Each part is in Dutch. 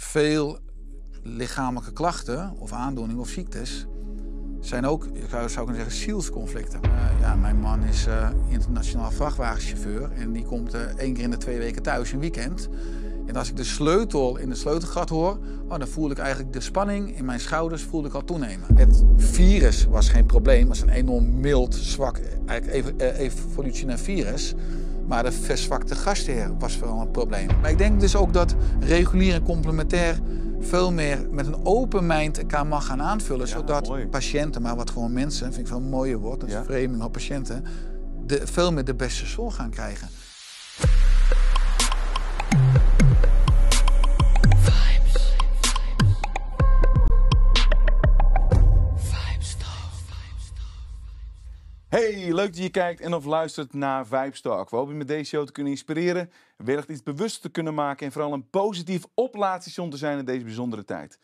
veel lichamelijke klachten of aandoeningen of ziektes zijn ook, ik zou, kunnen zeggen, zielsconflicten. Uh, ja, mijn man is eh, internationaal vrachtwagenchauffeur en die komt eh, één keer in de twee weken thuis, een weekend. En als ik de sleutel in de sleutelgat hoor, oh, dan voel ik eigenlijk de spanning in mijn schouders voelde ik al toenemen. Het virus was geen probleem, was een enorm mild, zwak, eigenlijk evolutionair virus. Maar de verzwakte gastheer was vooral een probleem. Maar ik denk dus ook dat regulier en complementair veel meer met een open mind elkaar mag gaan aanvullen. zodat patiënten, maar wat gewoon mensen, vind ik veel mooier mooie woord, dat is ja. op patiënten, de, veel meer de beste zorg gaan krijgen. Hey, leuk dat je kijkt en of luistert naar Vibestalk. We hopen je met deze show te kunnen inspireren, wellicht iets bewust te kunnen maken en vooral een positief oplaadstation te zijn in deze bijzondere tijd.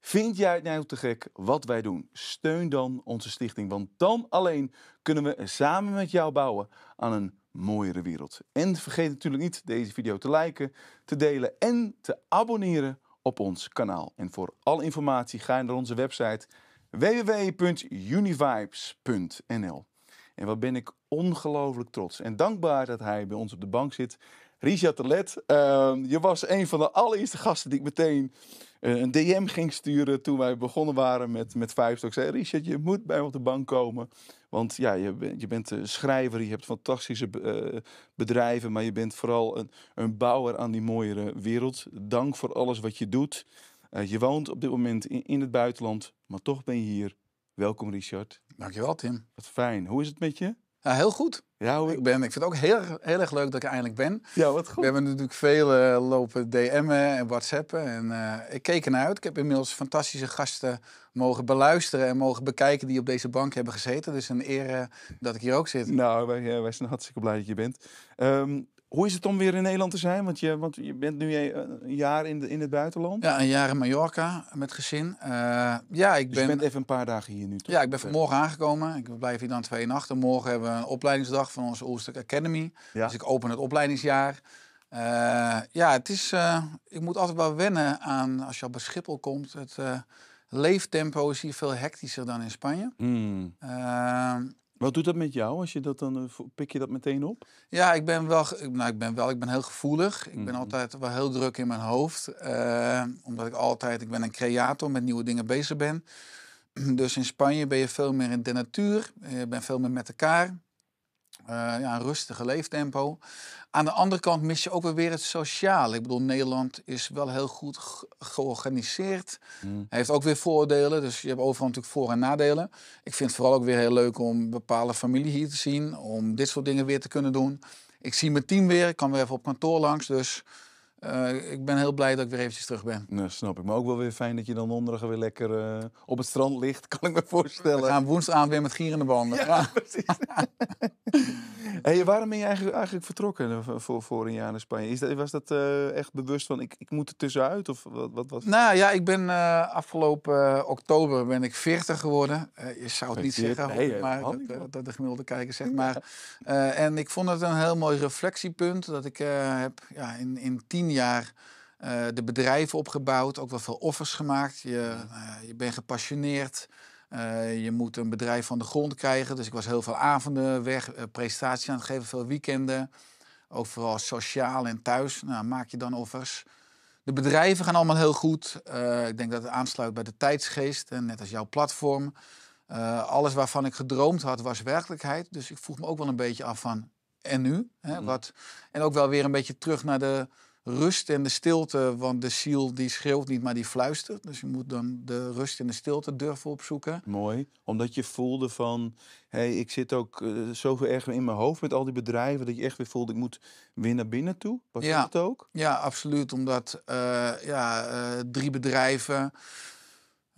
Vind jij het nou te gek wat wij doen? Steun dan onze stichting, want dan alleen kunnen we samen met jou bouwen aan een mooiere wereld. En vergeet natuurlijk niet deze video te liken, te delen en te abonneren op ons kanaal. En voor alle informatie ga je naar onze website www.univibes.nl. En wat ben ik ongelooflijk trots en dankbaar dat hij bij ons op de bank zit. Richard de Let, ehm, je was een van de allereerste gasten die ik meteen eh, een DM ging sturen toen wij begonnen waren met, met Vijf. Ik zei, Richard, je moet bij me op de bank komen. Want ja, je, je bent een schrijver, je hebt fantastische eh, bedrijven, maar je bent vooral een, een bouwer aan die mooiere wereld. Dank voor alles wat je doet. Eh, je woont op dit moment in, in het buitenland, maar toch ben je hier. Welkom Richard. Dankjewel, Tim. Wat fijn. Hoe is het met je? Ja, heel goed. Ja, hoe... ik, ben, ik vind het ook heel, heel erg leuk dat ik eindelijk ben. Ja, wat goed. We hebben natuurlijk veel eh, lopen DM'en en WhatsAppen. En eh, ik keek ernaar uit. Ik heb inmiddels fantastische gasten mogen beluisteren en mogen bekijken die op deze bank hebben gezeten. Dus een eer dat ik hier ook zit. Nou, wij, eh, wij zijn hartstikke blij dat je bent. Ehm, hoe is het om weer in Nederland te zijn? Want je, want je bent nu eh, een jaar in, in het buitenland. Ja, een jaar in Mallorca met gezin. Eh, ja, ik dus ben, je bent even een paar dagen hier nu, toch? Ja, ik ben vanmorgen aangekomen. Ik blijf hier dan twee nachten. Morgen hebben we een opleidingsdag van onze Ulster Academy. Ja. Dus ik open het opleidingsjaar. Eh, ja, het is, ik moet altijd wel wennen aan, als je al bij Schiphol komt, het leeftempo is hier veel hectischer dan in Spanje. Hmm. Ehm, wat doet dat met jou als je dat dan eh, pik je dat meteen op? Ja, ik ben wel, nou, ik ben wel, ik ben heel gevoelig. Ik ben mhm. altijd wel heel druk in mijn hoofd, eh, omdat ik altijd, ik ben een creator met nieuwe dingen bezig ben. Dus in Spanje ben je veel meer in de natuur, je eh, bent veel meer met elkaar, ja, een rustige leeftempo. Aan de andere kant mis je ook weer het sociale. Ik bedoel, Nederland is wel heel goed georganiseerd. Mm. Hij heeft ook weer voordelen. Dus je hebt overal natuurlijk voor- en nadelen. Ik vind het vooral ook weer heel leuk om bepaalde familie hier te zien. Om dit soort dingen weer te kunnen doen. Ik zie mijn team weer. Ik kan weer even op kantoor langs. Dus eh, ik ben heel blij dat ik weer eventjes terug ben. Nou, snap ik. Maar ook wel weer fijn dat je dan donderdag weer lekker eh, op het strand ligt, kan ik me voorstellen. We gaan woensdag weer met gierende banden. Ja, precies. hey, waarom ben je eigenlijk, eigenlijk vertrokken voor, voor een jaar naar Spanje? Is dat, was dat eh, echt bewust van ik, ik moet er tussenuit? Of wat, wat, was? Nou ja, ik ben afgelopen oktober ben ik 40 geworden. je zou het niet zeggen, maar dat, de gemiddelde kijker zegt. Maar, en ik vond het een heel mooi reflectiepunt dat ik heb ja, in, in tien jaar eh, de bedrijven opgebouwd, ook wel veel offers gemaakt. Je, eh, je bent gepassioneerd. Eh, je moet een bedrijf van de grond krijgen. Dus ik was heel veel avonden weg, prestaties aan het geven, veel weekenden. Ook vooral sociaal en thuis. Nou, maak je dan offers. De bedrijven gaan allemaal heel goed. ik denk dat het aansluit bij de tijdsgeest, en net als jouw platform. alles waarvan ik gedroomd had, was werkelijkheid. Dus ik vroeg me ook wel een beetje af van, en nu? Hè? Mm. Wat, en ook wel weer een beetje terug naar de, rust en de stilte, want de ziel die schreeuwt niet, maar die fluistert. Dus je moet dan de rust en de stilte durven opzoeken. Mooi, omdat je voelde van, hé, hey, ik zit ook eh, zoveel erg in mijn hoofd met al die bedrijven, dat je echt weer voelde, ik moet weer naar binnen toe. Was ja. dat ook? Ja, absoluut, omdat eh, ja, eh, drie bedrijven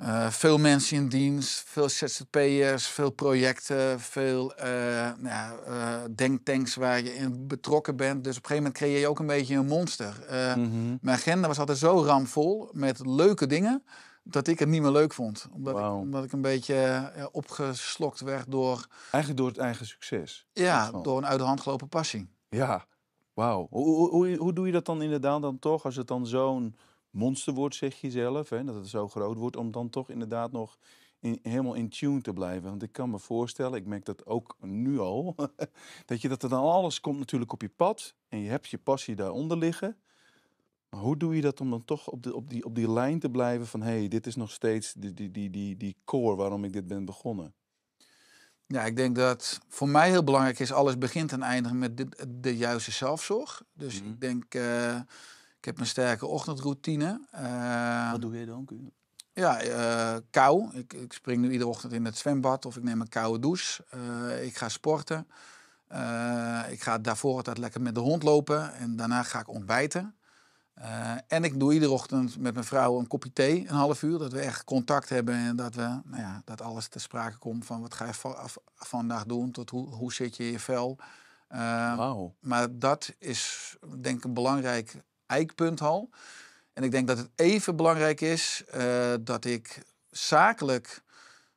eh, veel mensen in dienst, veel ZZP'ers, veel projecten, veel eh, nou eh, denktanks waar je in betrokken bent. Dus op een gegeven moment creëer je ook een beetje een monster. Mhm. Mijn agenda was altijd zo ramvol met leuke dingen dat ik het niet meer leuk vond. Omdat, ik, een beetje opgeslokt werd door... Eigenlijk door het eigen succes? Ja, door een uit de hand gelopen passie. Ja, wauw. Hoe, hoe, hoe, doe je dat dan inderdaad dan toch als het dan zo'n Monster wordt zeg je zelf, hè, dat het zo groot wordt, om dan toch inderdaad nog helemaal in tune te blijven. Want ik kan me voorstellen, ik merk dat ook nu al, dat je dat er dan alles komt natuurlijk op je pad en je hebt je passie daaronder liggen. Maar hoe doe je dat om dan toch op, op, die, op die lijn te blijven van hé, hey, dit is nog steeds die, die, die, die, die core waarom ik dit ben begonnen? Ja, ik denk dat voor mij heel belangrijk is, alles begint en eindigt met de, juiste zelfzorg. Dus mhm. ik denk. Eh, ik heb een sterke ochtendroutine. Eh, wat doe je dan? Ja, eh, kou. Ik, ik, spring nu iedere ochtend in het zwembad of ik neem een koude douche. Eh, ik ga sporten. ik ga daarvoor altijd lekker met de hond lopen en daarna ga ik ontbijten. en ik doe iedere ochtend met mijn vrouw een kopje thee, een half uur. Dat we echt contact hebben en dat, we, nou ja, dat alles ter sprake komt van wat ga je vandaag doen, tot hoe, hoe zit je in je vel. wow. Maar dat is denk ik belangrijk Eikpunthal. En ik denk dat het even belangrijk is eh, dat ik zakelijk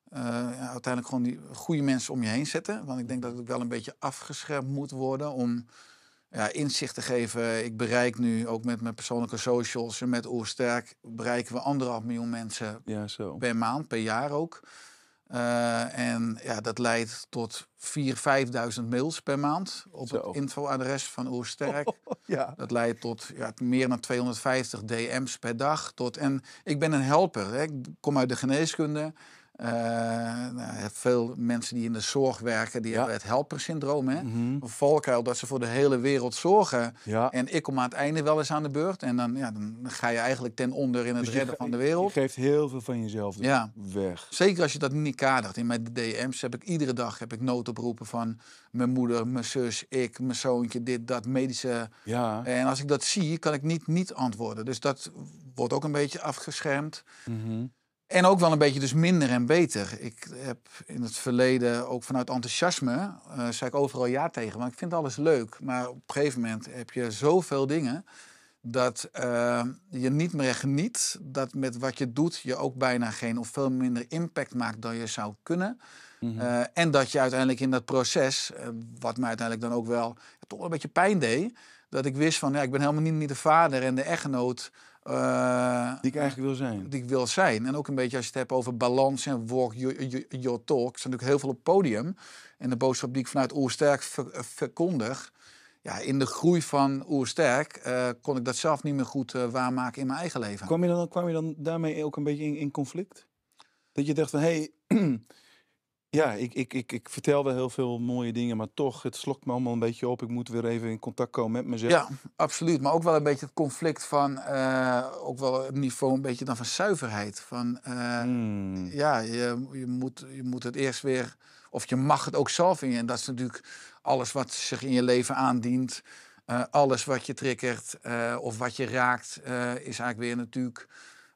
eh, uiteindelijk gewoon die goede mensen om je heen zetten. Want ik denk dat het wel een beetje afgeschermd moet worden om ja, inzicht te geven. Ik bereik nu ook met mijn persoonlijke socials en met Oersterk bereiken we anderhalf miljoen mensen per maand, per jaar ook. Eh, en ja, dat leidt tot 4.000, 5.000 mails per maand op het infoadres van Oersterk. ja. Dat leidt tot ja, meer dan 250 DM's per dag. Tot, en ik ben een helper. Hè. Ik kom uit de geneeskunde. Uh, nou, veel mensen die in de zorg werken, die hebben het helpersyndroom. Hè? Mm valkuil dat ze voor de hele wereld zorgen. En ik kom aan het einde wel eens aan de beurt. En dan, ja, dan ga je eigenlijk ten onder in het dus redden van de wereld. Je geeft heel veel van jezelf weg. Zeker als je dat niet kadert. In mijn DM's heb ik iedere dag heb ik noodoproepen van mijn moeder, mijn zus, ik, mijn zoontje, dit, dat, medische. Ja. En als ik dat zie, kan ik niet niet antwoorden. Dus dat wordt ook een beetje afgeschermd. Mm en ook wel een beetje dus minder en beter. Ik heb in het verleden ook vanuit enthousiasme, uh, zei ik overal ja tegen, want ik vind alles leuk. Maar op een gegeven moment heb je zoveel dingen dat eh, je niet meer geniet. Dat met wat je doet je ook bijna geen of veel minder impact maakt dan je zou kunnen. Mhm. Eh, en dat je uiteindelijk in dat proces, wat mij uiteindelijk dan ook wel toch een beetje pijn deed, dat ik wist van ja, ik ben helemaal niet meer de vader en de echtgenoot eh, die ik eigenlijk wil zijn. Die ik wil zijn. En ook een beetje als je het hebt over balans en walk your, your, talk. Er zijn natuurlijk heel veel op podium. En de boodschap die ik vanuit Oersterk eh, verkondig. Ja, in de groei van Oersterk eh, kon ik dat zelf niet meer goed uh, waarmaken in mijn eigen leven. Kwam je dan, kwam je dan daarmee ook een beetje in, in conflict? Dat je dacht van, hé, hey, Ja, ik, ik, ik, ik vertel wel heel veel mooie dingen, maar toch, het slokt me allemaal een beetje op. Ik moet weer even in contact komen met mezelf. Ja, absoluut. Maar ook wel een beetje het conflict van, uh, ook wel op niveau een beetje dan van zuiverheid. Van, eh, hmm. ja, je, je, moet, je moet het eerst weer, of je mag het ook zelf in je. En dat is natuurlijk alles wat zich in je leven aandient. Eh, alles wat je triggert of wat je raakt, is eigenlijk weer natuurlijk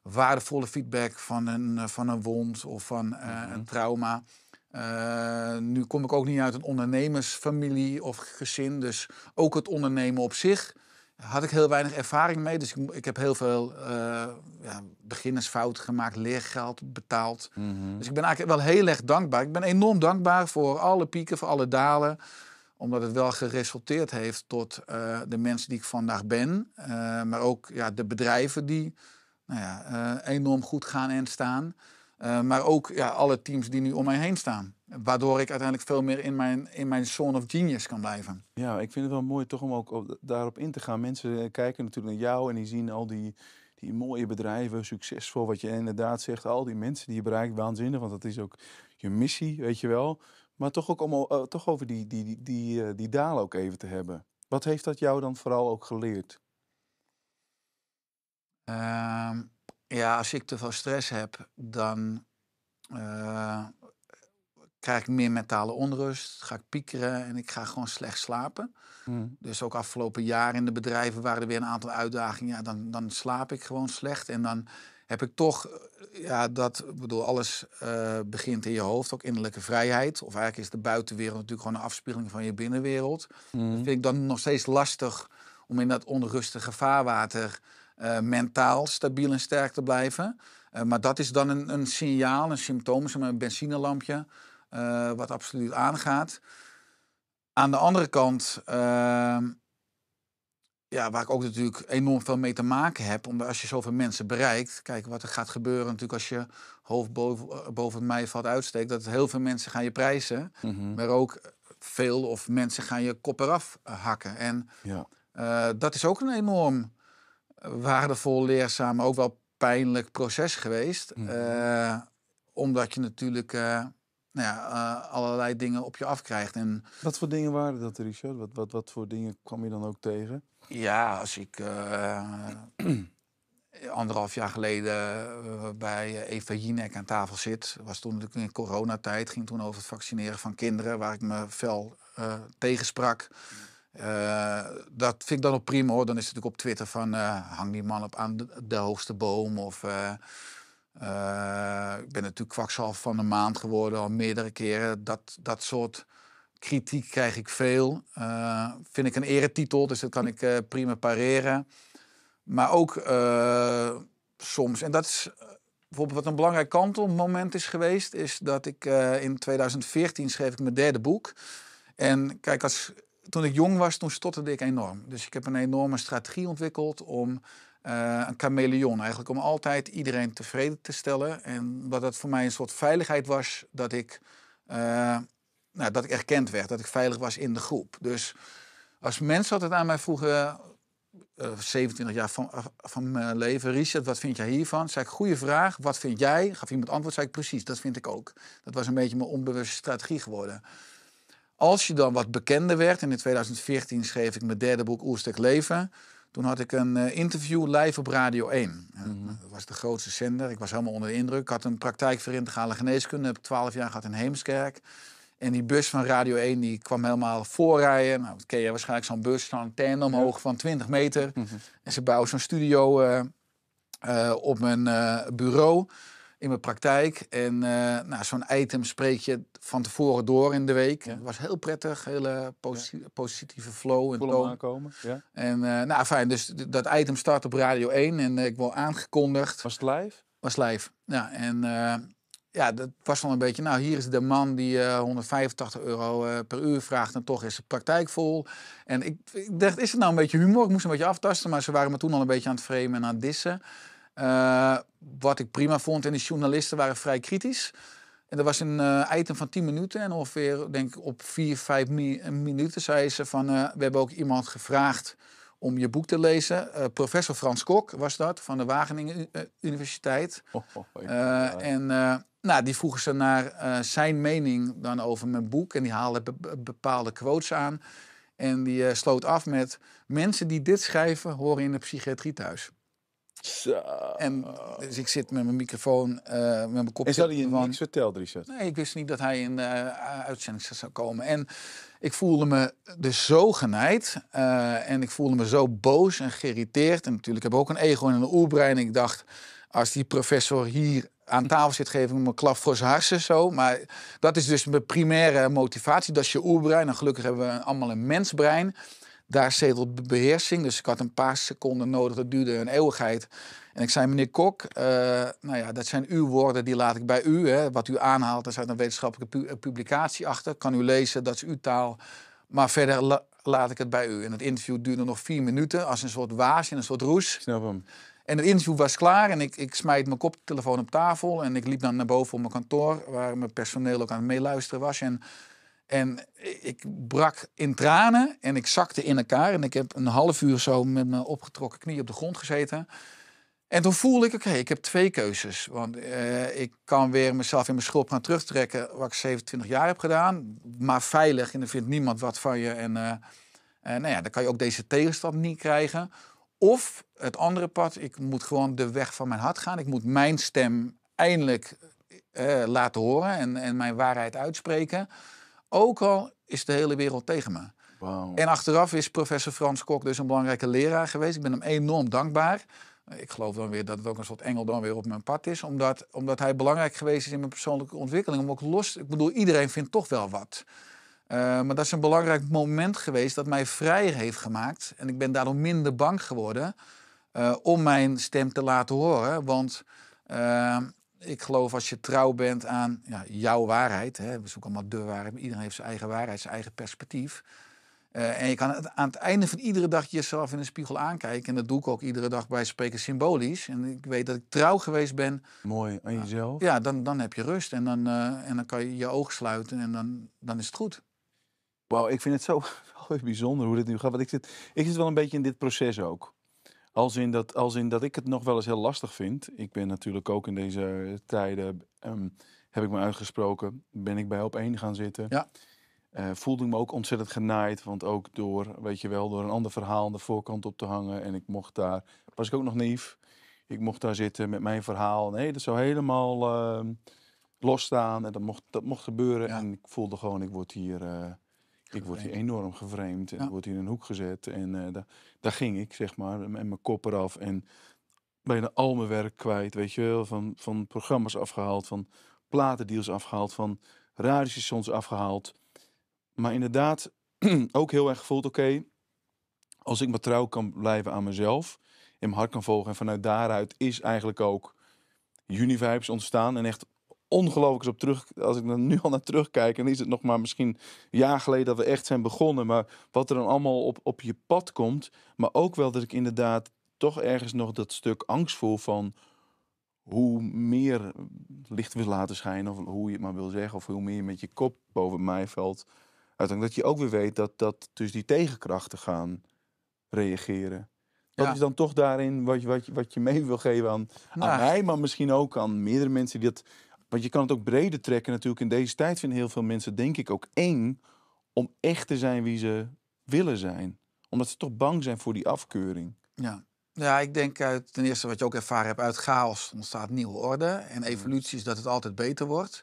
waardevolle feedback van een, van een wond of van een mhm. trauma. Eh, nu kom ik ook niet uit een ondernemersfamilie of gezin, dus ook het ondernemen op zich had ik heel weinig ervaring mee. Dus ik, heb heel veel eh, ja, beginnersfouten gemaakt, leergeld betaald. Mhm. Dus ik ben eigenlijk wel heel erg dankbaar. Ik ben enorm dankbaar voor alle pieken, voor alle dalen. Omdat het wel geresulteerd heeft tot eh, de mensen die ik vandaag ben. maar ook ja, de bedrijven die nou ja, enorm goed gaan en staan. Eh, maar ook ja, alle teams die nu om mij heen staan. Waardoor ik uiteindelijk veel meer in mijn, in mijn zone of genius kan blijven. Ja, ik vind het wel mooi toch om ook daarop in te gaan. Mensen eh, kijken natuurlijk naar jou en die zien al die, die mooie bedrijven, succesvol. Wat je inderdaad zegt, al die mensen die je bereikt, waanzinnig. Want dat is ook je missie, weet je wel. Maar toch ook om eh, toch over die, die, die, die, die dalen ook even te hebben. Wat heeft dat jou dan vooral ook geleerd? Ehm, ja, als ik te veel stress heb, dan eh, krijg ik meer mentale onrust, ga ik piekeren en ik ga gewoon slecht slapen. Mm. Dus ook afgelopen jaar in de bedrijven waren er weer een aantal uitdagingen. Ja, dan, dan slaap ik gewoon slecht en dan heb ik toch, eh, ja, dat bedoel, alles eh, begint in je hoofd, ook innerlijke vrijheid. Of eigenlijk is de buitenwereld natuurlijk gewoon een afspiegeling van je binnenwereld. Mm. Dat vind ik dan nog steeds lastig om in dat onrustige vaarwater eh, mentaal stabiel en sterk te blijven. Eh, maar dat is dan een, een signaal, een symptoom, zo'n een benzinelampje, eh, wat absoluut aangaat. Aan de andere kant, ehm, ja, waar ik ook natuurlijk enorm veel mee te maken heb, omdat als je zoveel mensen bereikt, kijk wat er gaat gebeuren natuurlijk als je hoofd boven, mij valt uitsteekt, dat heel veel mensen gaan je prijzen, mhm. maar ook veel of mensen gaan je kop eraf hakken. En ja. dat is ook een enorm waardevol, leerzaam, ook wel pijnlijk proces geweest. Mhm. Eh, omdat je natuurlijk eh, nou ja, eh, allerlei dingen op je afkrijgt. En, wat voor dingen waren dat, Richard? Wat, wat, wat voor dingen kwam je dan ook tegen? Ja, als ik anderhalf jaar geleden bij Eva Jinek aan tafel zit... was toen natuurlijk in coronatijd, ging toen over het vaccineren van kinderen... waar ik me fel tegensprak... Mhm. Eh, dat vind ik dan ook prima hoor. Dan is het natuurlijk op Twitter van eh, hang die man op aan de, hoogste boom. Of eh, ik ben natuurlijk kwakzalf van de maand geworden al meerdere keren. Dat, dat soort kritiek krijg ik veel. vind ik een eretitel, dus dat kan ik prima pareren. Maar ook soms, en dat is bijvoorbeeld wat een belangrijk kantelmoment is geweest, is dat ik in 2014 schreef ik mijn derde boek. En kijk, als toen ik jong was, toen stotterde ik enorm. Dus ik heb een enorme strategie ontwikkeld om eh, een chameleon, eigenlijk om altijd iedereen tevreden te stellen. En wat dat voor mij een soort veiligheid was dat ik, eh, nou, dat ik erkend werd, dat ik veilig was in de groep. Dus als mensen altijd aan mij vroegen, 27 eh, jaar van, van mijn leven, Richard, wat vind jij hiervan? Zei ik, goede vraag, wat vind jij? Gaf iemand antwoord, zei ik, precies, dat vind ik ook. Dat was een beetje mijn onbewuste strategie geworden. Als je dan wat bekender werd, en in 2014 schreef ik mijn derde boek Oerstek Leven. Toen had ik een eh, interview live op Radio 1. Eh, mhm. Dat was de grootste zender. Ik was helemaal onder de indruk. Ik had een praktijk voor integrale geneeskunde. Heb ik jaar gehad in Heemskerk. En die bus van Radio 1 die kwam helemaal voorrijden. Nou, ken je waarschijnlijk zo'n bus, zo'n antenne omhoog van 20 meter. Mhm. En ze bouwden zo'n studio eh, op mijn bureau in mijn praktijk. En eh, nou, zo'n item spreek je van tevoren door in de week. Het was heel prettig, hele positieve flow en toon. aankomen, ja. En eh, nou, fijn, dus dat item start op Radio 1 en eh, ik word aangekondigd. Was het live? Was live, ja. En ja, dat was wel een beetje, nou, hier is de man die 185 euro per uur vraagt en toch is de praktijk vol. En ik, ik dacht, is het nou een beetje humor? Ik moest een beetje aftasten, maar ze waren me toen al een beetje aan het framen en aan het dissen. Eh, wat ik prima vond, en de journalisten waren vrij kritisch. En dat was een eh, item van 10 minuten. En ongeveer, denk ik, op 4, 5 minuten zei ze van... Eh, we hebben ook iemand gevraagd om je boek te lezen. professor Frans Kok was dat, van de Wageningen Universiteit. Oh, oh, en nou, die vroegen ze naar zijn mening dan over mijn boek. En die haalde bepaalde quotes aan. En die sloot af met... Mensen die dit schrijven, horen in de psychiatrie thuis. En, dus ik zit met mijn microfoon, eh, met mijn kopje. En dat in je niks verteld, Richard? Nee, ik wist niet dat hij in de eh, uitzending zou komen. En ik voelde me dus zo geneid. Eh, en ik voelde me zo boos en geïrriteerd. En natuurlijk heb ik ook een ego en een oerbrein. En Ik dacht, als die professor hier aan tafel zit, geef ik hem een klap voor zijn harsen zo. Maar dat is dus mijn primaire motivatie. Dat is je oerbrein. En gelukkig hebben we allemaal een mensbrein. Daar zetelt beheersing. Dus ik had een paar seconden nodig. Dat duurde een eeuwigheid. En ik zei, meneer Kok, eh, nou ja, dat zijn uw woorden, die laat ik bij u. Hè. Wat u aanhaalt, daar staat een wetenschappelijke eh, publicatie achter. Kan u lezen, dat is uw taal. Maar verder laat ik het bij u. En het interview duurde nog vier minuten, als een soort waas in een soort roes. Snap hem. En het interview was klaar en ik, ik smijt mijn koptelefoon op tafel. En ik liep dan naar boven op mijn kantoor, waar mijn personeel ook aan het meeluisteren was. En en ik brak in tranen en ik zakte in elkaar. En ik heb een half uur zo met mijn opgetrokken knie op de grond gezeten. En toen voelde ik, oké, ik heb twee keuzes. Want eh, ik kan weer mezelf in mijn schulp gaan terugtrekken... wat ik 27 jaar heb gedaan. Maar veilig en er vindt niemand wat van je. En eh, eh, nou ja, dan kan je ook deze tegenstand niet krijgen. Of het andere pad, ik moet gewoon de weg van mijn hart gaan. Ik moet mijn stem eindelijk laten horen en, en mijn waarheid uitspreken... Ook al is de hele wereld tegen me. En achteraf is professor Frans Kok dus een belangrijke leraar geweest. Ik ben hem enorm dankbaar. Ik geloof dan weer dat het ook een soort engel dan weer op mijn pad is. Omdat, omdat hij belangrijk geweest is in mijn persoonlijke ontwikkeling. Om ook los... Ik bedoel, iedereen vindt toch wel wat. Eh, maar dat is een belangrijk moment geweest dat mij vrijer heeft gemaakt. En ik ben daardoor minder bang geworden eh, om mijn stem te laten horen. Want... Eh, ik geloof als je trouw bent aan ja, jouw waarheid, hè, we zoeken allemaal de waarheid, iedereen heeft zijn eigen waarheid, zijn eigen perspectief. Eh, en je kan aan het einde van iedere dag jezelf in de spiegel aankijken. En dat doe ik ook iedere dag bij spreken symbolisch. En ik weet dat ik trouw geweest ben. Mooi, aan jezelf. ja, dan, dan heb je rust. En dan, eh, en dan kan je je ogen sluiten en dan, dan is het goed. Wauw, ik vind het zo bijzonder hoe dit nu gaat. Want ik zit, ik zit wel een beetje in dit proces ook. Als in, dat, als in dat ik het nog wel eens heel lastig vind. Ik ben natuurlijk ook in deze tijden, ehm, heb ik me uitgesproken, ben ik bij op één gaan zitten. Ja. Eh, voelde ik me ook ontzettend genaaid, want ook door, weet je wel, door een ander verhaal aan de voorkant op te hangen. En ik mocht daar, was ik ook nog naïef, ik mocht daar zitten met mijn verhaal. Nee, dat zou helemaal ehm, losstaan en dat mocht, dat mocht gebeuren. En ik voelde gewoon, ik word hier, eh, ik word hier enorm gevreemd en ja. word hier in een hoek gezet. En eh, daar daar ging ik, zeg maar, en mijn kop eraf. En bijna al mijn werk kwijt, weet je wel. Van, van programma's afgehaald, van platendeals afgehaald, van radiostations afgehaald. Maar inderdaad, ook heel erg gevoeld, oké, als ik maar trouw kan blijven aan mezelf... en mijn hart kan volgen. En vanuit daaruit is eigenlijk ook Univibes ontstaan. En echt ongelooflijk is op terug. Als ik er nu al naar terugkijk, en is het nog maar misschien een jaar geleden dat we echt zijn begonnen. Maar wat er dan allemaal op, op je pad komt. Maar ook wel dat ik inderdaad toch ergens nog dat stuk angst voel van hoe meer licht wil laten schijnen, of hoe je het maar wil zeggen, of hoe meer je met je kop boven mij valt. Uiteindelijk dat je ook weer weet dat, dat dus die tegenkrachten gaan reageren. Dat is dan toch daarin wat je, wat je, wat je mee wil geven aan, aan nou. mij, maar misschien ook aan meerdere mensen die dat want je kan het ook breder trekken natuurlijk. In deze tijd vinden heel veel mensen, denk ik, ook eng om echt te zijn wie ze willen zijn. Omdat ze toch bang zijn voor die afkeuring. Ja, ja ik denk uit, eh, ten eerste wat je ook ervaren hebt, uit chaos ontstaat nieuwe orde. En evolutie is dat het altijd beter wordt.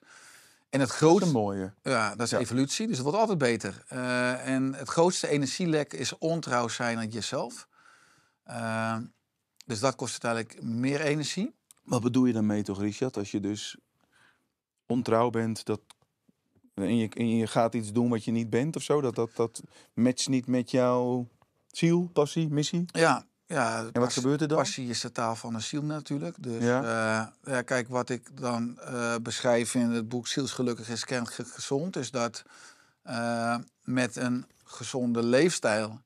En het grootste... mooie. Ja, dat is ja. evolutie, dus het wordt altijd beter. Eh, en het grootste energielek is ontrouw zijn aan jezelf. Eh, dus dat kost uiteindelijk meer energie. Wat bedoel je daarmee toch, Richard? Als je dus ontrouw bent, dat, en, je, en je gaat iets doen wat je niet bent of zo, dat, dat, dat matcht niet met jouw ziel, passie, missie? Ja. ja en wat gebeurt er dan? Passie is de taal van de ziel natuurlijk. Dus ja. Eh, ja kijk, wat ik dan eh, beschrijf in het boek Zielsgelukkig is kent gezond, is dat eh, met een gezonde leefstijl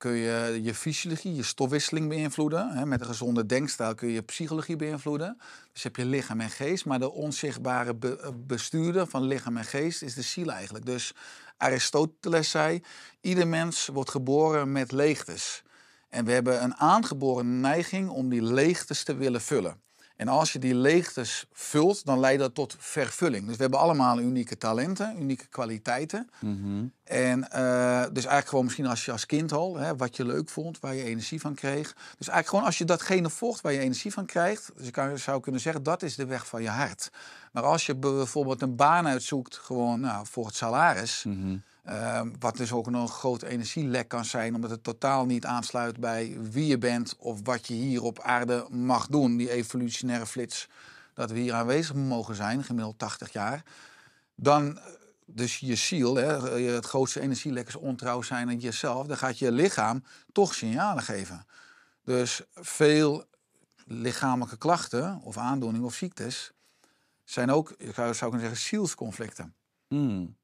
kun je je fysiologie, je stofwisseling beïnvloeden. Hè? Met een gezonde denkstijl kun je je psychologie beïnvloeden. Dus heb je lichaam en geest. Maar de onzichtbare eh, bestuurder van lichaam en geest is de ziel eigenlijk. Dus Aristoteles zei, ieder mens wordt geboren met leegtes. En we hebben een aangeboren neiging om die leegtes te willen vullen. En als je die leegtes vult, dan leidt dat tot vervulling. Dus we hebben allemaal unieke talenten, unieke kwaliteiten. Mhm. En eh, dus eigenlijk gewoon misschien als je als kind al, hè, wat je leuk vond, waar je energie van kreeg. Dus eigenlijk gewoon als je datgene volgt waar je energie van krijgt, dus ik zou kunnen zeggen, dat is de weg van je hart. Maar als je bijvoorbeeld een baan uitzoekt, gewoon nou, voor het salaris. Mhm. Ehm, wat dus ook een groot energielek kan zijn, omdat het totaal niet aansluit bij wie je bent of wat je hier op aarde mag doen. Die evolutionaire flits dat we hier aanwezig mogen zijn, gemiddeld 80 jaar. Dan eh, dus je ziel, hè, het grootste energielek is ontrouw zijn aan jezelf, dan gaat je lichaam toch signalen geven. Dus veel lichamelijke klachten of aandoeningen of ziektes zijn ook, zou, zou ik kunnen zeggen, zielsconflicten. Hmm.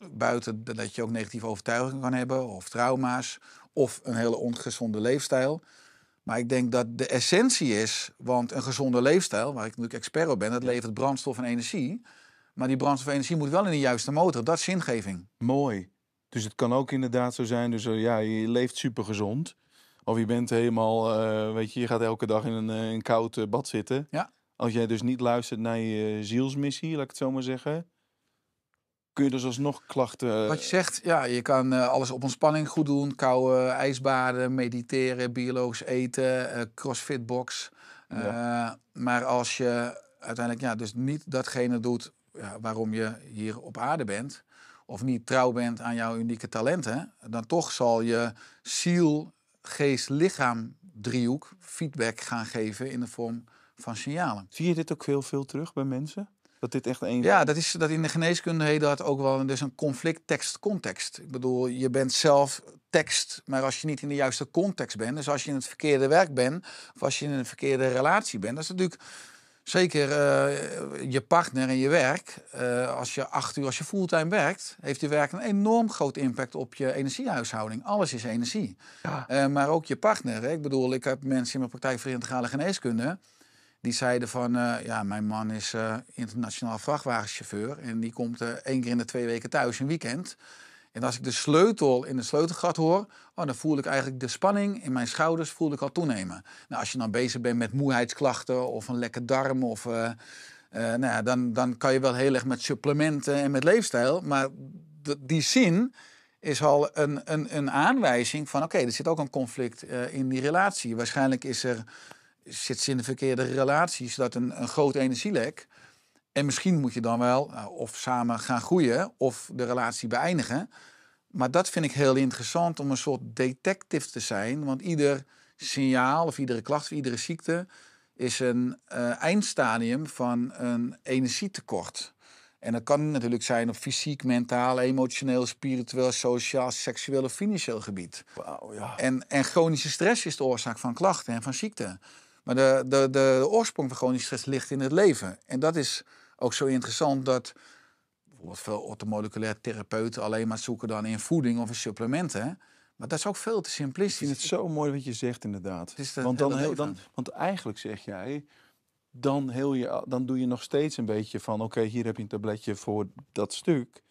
Buiten, dat je ook negatieve overtuigingen kan hebben of trauma's of een hele ongezonde leefstijl. Maar ik denk dat de essentie is, want een gezonde leefstijl, waar ik natuurlijk expert op ben, dat levert brandstof en energie. Maar die brandstof en energie moet wel in de juiste motor. Dat is zingeving. Mooi. Dus het kan ook inderdaad zo zijn, dus eh, ja, je leeft super gezond. Of je bent helemaal, eh, weet je, je gaat elke dag in een, eh, een koud bad zitten. Ja. Als jij dus niet luistert naar je zielsmissie, laat ik het zo maar zeggen kun je dus alsnog klachten... Eh, Wat je zegt, ja, je kan eh, alles op ontspanning goed doen. koude ijsbaden, mediteren, biologisch eten, uh, eh, crossfitbox. Maar als je uiteindelijk ja, dus niet datgene doet waarom je hier op aarde bent... of niet trouw bent aan jouw unieke talenten... dan toch zal je ziel, geest, lichaam driehoek feedback gaan geven in de vorm van signalen. Zie je dit ook heel veel terug bij mensen? Dat dit echt een. Ja, dat is dat in de geneeskunde heet dat ook wel. Dus een conflict tekst-context. Ik bedoel, je bent zelf tekst, maar als je niet in de juiste context bent, dus als je in het verkeerde werk bent, of als je in een verkeerde relatie bent, dat is natuurlijk zeker eh, je partner en je werk. Eh, als je acht uur, als je fulltime werkt, heeft je werk een enorm groot impact op je energiehuishouding. Alles is energie. Ja. Eh, maar ook je partner. Hè? Ik bedoel, ik heb mensen in mijn praktijk voor integrale geneeskunde. Die zeiden van, eh, ja, mijn man is eh, internationaal vrachtwagenchauffeur en die komt uh, één keer in de twee weken thuis, een weekend. En als ik de sleutel in de sleutelgat hoor, oh, dan voel ik eigenlijk de spanning in mijn schouders voel ik al toenemen. Nou, als je dan bezig bent met moeheidsklachten of een lekke darm of... nou ja, dan, dan kan je wel heel erg met supplementen en met leefstijl. Maar die zin, is al een, een, een aanwijzing van: oké, er zit ook een conflict in die relatie. Waarschijnlijk is er zit ze in de verkeerde relaties, dat een, een groot energielek. En misschien moet je dan wel nou, of samen gaan groeien of de relatie beëindigen. Maar dat vind ik heel interessant om een soort detective te zijn. Want ieder signaal of iedere klacht iedere ziekte is een eh, eindstadium van een energietekort. En dat kan natuurlijk zijn op fysiek, mentaal, emotioneel, spiritueel, sociaal, seksueel of financieel gebied. ja. en, en chronische stress is de oorzaak van klachten en van ziekten. Maar de, de, de, oorsprong van chronische stress ligt in het leven. En dat is ook zo interessant dat bijvoorbeeld veel moleculaire therapeuten alleen maar zoeken dan in voeding of in supplementen. Maar dat is ook veel te simplistisch. Ik vind het zo mooi wat je zegt, inderdaad. want, dan, dan, want eigenlijk zeg jij, dan, heel je, dan doe je nog steeds een beetje van: oké, hier heb je een tabletje voor dat stuk.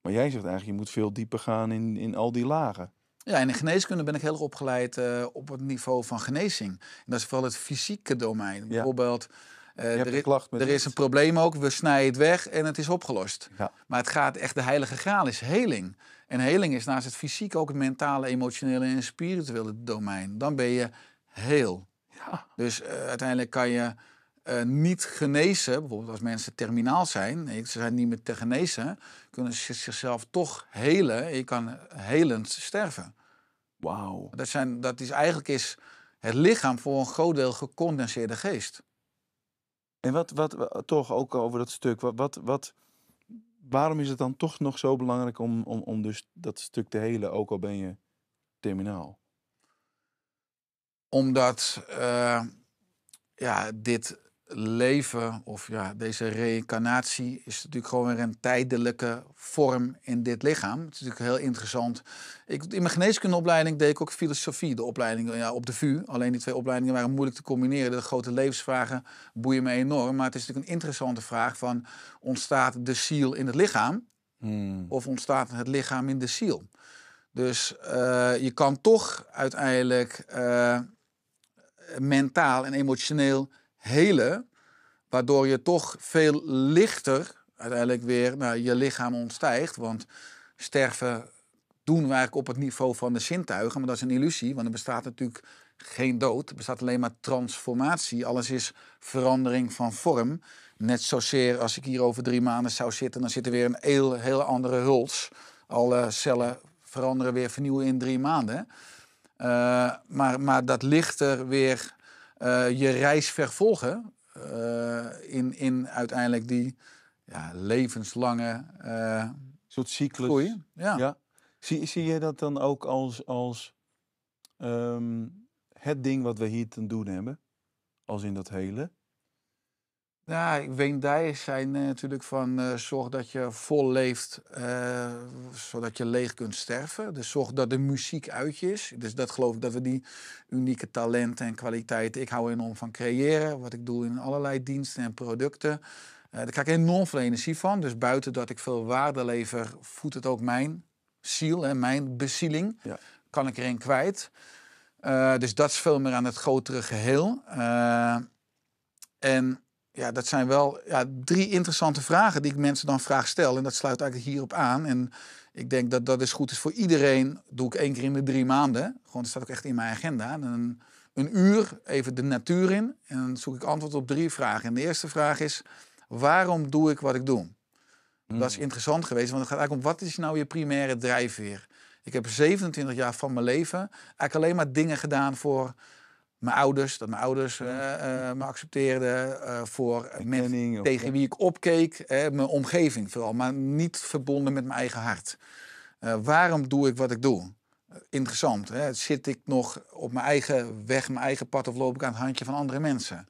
Maar jij zegt eigenlijk, je moet veel dieper gaan in, in al die lagen. Ja, en in geneeskunde ben ik heel erg opgeleid eh, op het niveau van genezing. En dat is vooral het fysieke domein. Bijvoorbeeld, eh, er, is, een probleem ook, we snijden het weg en het is opgelost. Maar het gaat echt, de heilige graal is heling. En heling is naast het fysieke ook het mentale, emotionele en spirituele domein. Dan ben je heel. Ja. Dus eh, uiteindelijk kan je eh, niet genezen, bijvoorbeeld als mensen terminaal zijn, ze zijn niet meer te genezen, kunnen ze zichzelf toch helen. Je kan helend sterven. Wauw. Dat, zijn, dat is eigenlijk is het lichaam voor een groot deel gecondenseerde geest. En wat, wat, toch ook over dat stuk, wat, wat, waarom is het dan toch nog zo belangrijk om, om, om dus dat stuk te helen, ook al ben je terminaal? Omdat eh, ja, dit leven of ja, deze reïncarnatie is natuurlijk gewoon weer een tijdelijke vorm in dit lichaam. Het is natuurlijk heel interessant. Ik, in mijn geneeskundeopleiding deed ik ook filosofie, de opleiding ja, op de VU. Alleen die twee opleidingen waren moeilijk te combineren. De grote levensvragen boeien me enorm. Maar het is natuurlijk een interessante vraag van ontstaat de ziel in het lichaam? Hmm. Of ontstaat het lichaam in de ziel? Dus eh, je kan toch uiteindelijk eh, mentaal en emotioneel helen, waardoor je toch veel lichter uiteindelijk weer nou, je lichaam ontstijgt. Want sterven doen we eigenlijk op het niveau van de zintuigen, maar dat is een illusie, want er bestaat natuurlijk geen dood, er bestaat alleen maar transformatie. Alles is verandering van vorm. Net zozeer als ik hier over drie maanden zou zitten, dan zit er weer een heel, andere huls. Alle cellen veranderen weer, vernieuwen in drie maanden. Eh, maar, maar dat lichter weer eh, je reis vervolgen eh, in, in uiteindelijk die ja, levenslange eh, soort cyclus. Ja. ja. Zie, zie je dat dan ook als, als ehm, het ding wat we hier te doen hebben? Als in dat hele. Ja, weendijs zijn natuurlijk van eh, zorg dat je vol leeft, eh, zodat je leeg kunt sterven. Dus zorg dat de muziek uit je is. Dus dat geloof ik dat we die unieke talenten en kwaliteiten, ik hou enorm van creëren, wat ik doe in allerlei diensten en producten. Uh, daar krijg ik enorm veel energie van. Dus buiten dat ik veel waarde lever, voedt het ook mijn ziel en mijn bezieling. Ja. Kan ik erin kwijt. dus dat is veel meer aan het grotere geheel. en ja, dat zijn wel ja, drie interessante vragen die ik mensen dan vraag stel. En dat sluit eigenlijk hierop aan. En ik denk dat dat is goed is voor iedereen. doe ik één keer in de drie maanden. Gewoon, dat staat ook echt in mijn agenda. Een, uur even de natuur in. En dan zoek ik antwoord op drie vragen. En de eerste vraag is, waarom doe ik wat ik doe? Hmm. Dat is interessant geweest, want het gaat eigenlijk om wat is nou je primaire drijfveer? Ik heb 27 jaar van mijn leven eigenlijk alleen maar dingen gedaan voor mijn ouders, dat mijn ouders eh, eh, me accepteerden eh, voor mensen tegen wie ik opkeek, mijn omgeving vooral, maar niet verbonden met mijn eigen hart. waarom doe ik wat ik doe? Interessant. Hè? Zit ik nog op mijn eigen weg, mijn eigen pad of loop ik aan het handje van andere mensen?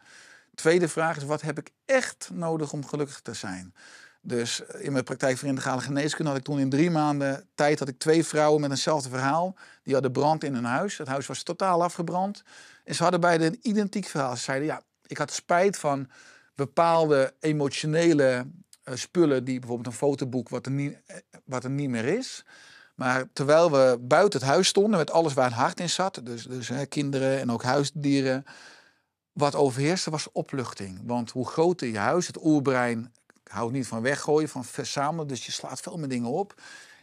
Tweede vraag is, wat heb ik echt nodig om gelukkig te zijn? Dus in mijn praktijk voor integrale geneeskunde had ik toen in drie maanden tijd had ik twee vrouwen met eenzelfde verhaal. Die hadden brand in hun huis. Het huis was totaal afgebrand. En ze hadden beide een identiek verhaal. Ze zeiden, ja, ik had spijt van bepaalde emotionele eh, spullen, die bijvoorbeeld een fotoboek, wat er, niet, eh, wat er niet meer is. Maar terwijl we buiten het huis stonden met alles waar een hart in zat, dus, dus hè, kinderen en ook huisdieren, wat overheerste was opluchting. Want hoe groter je huis, het oerbrein houdt niet van weggooien, van verzamelen, dus je slaat veel meer dingen op.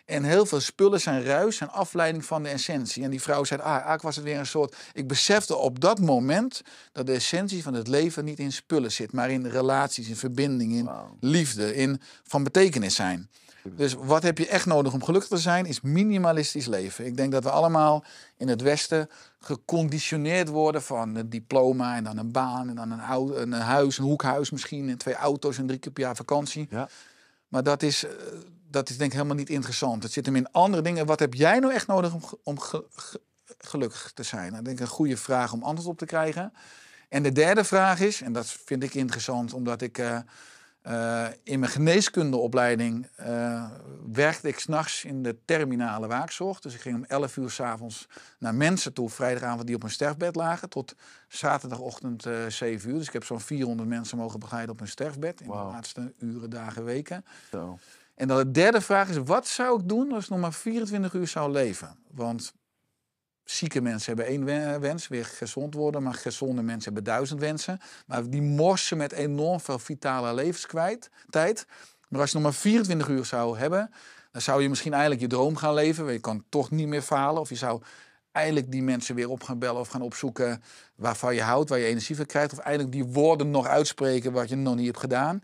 En heel veel spullen zijn ruis, en afleiding van de essentie. En die vrouw zei, ah, ik was het weer een soort... Ik besefte op dat moment dat de essentie van het leven niet in spullen zit... maar in relaties, in verbinding, in liefde, in van betekenis zijn. Dus wat heb je echt nodig om gelukkig te zijn, is minimalistisch leven. Ik denk dat we allemaal in het Westen geconditioneerd worden van een diploma en dan een baan en dan een, een huis, een hoekhuis misschien... en twee auto's en drie keer per jaar vakantie. Ja. Maar dat is... Eh, dat is denk ik helemaal niet interessant. Het zit hem in andere dingen. Wat heb jij nou echt nodig om, om gelukkig te zijn? Nou, ik denk een goede vraag om antwoord op te krijgen. En de derde vraag is, en dat vind ik interessant omdat ik eh, eh, in mijn geneeskundeopleiding eh, werkte ik s'nachts in de terminale waakzorg. Dus ik ging om 11 uur s'avonds naar mensen toe, vrijdagavond die op hun sterfbed lagen, tot zaterdagochtend 7 uur. Dus ik heb zo'n 400 mensen mogen begeleiden op hun sterfbed in de laatste uren, dagen, weken. Zo. En dan de derde vraag is, wat zou ik doen als ik nog maar 24 uur zou leven? Want zieke mensen hebben één wens, weer gezond worden. Maar gezonde mensen hebben duizend wensen. Maar die morsen met enorm veel vitale levenstijd. Maar als je nog maar 24 uur zou hebben, dan zou je misschien eigenlijk je droom gaan leven. Je kan toch niet meer falen. Of je zou eigenlijk die mensen weer op gaan bellen of gaan opzoeken waarvan je houdt, waar je energie van krijgt. Of eigenlijk die woorden nog uitspreken wat je nog niet hebt gedaan.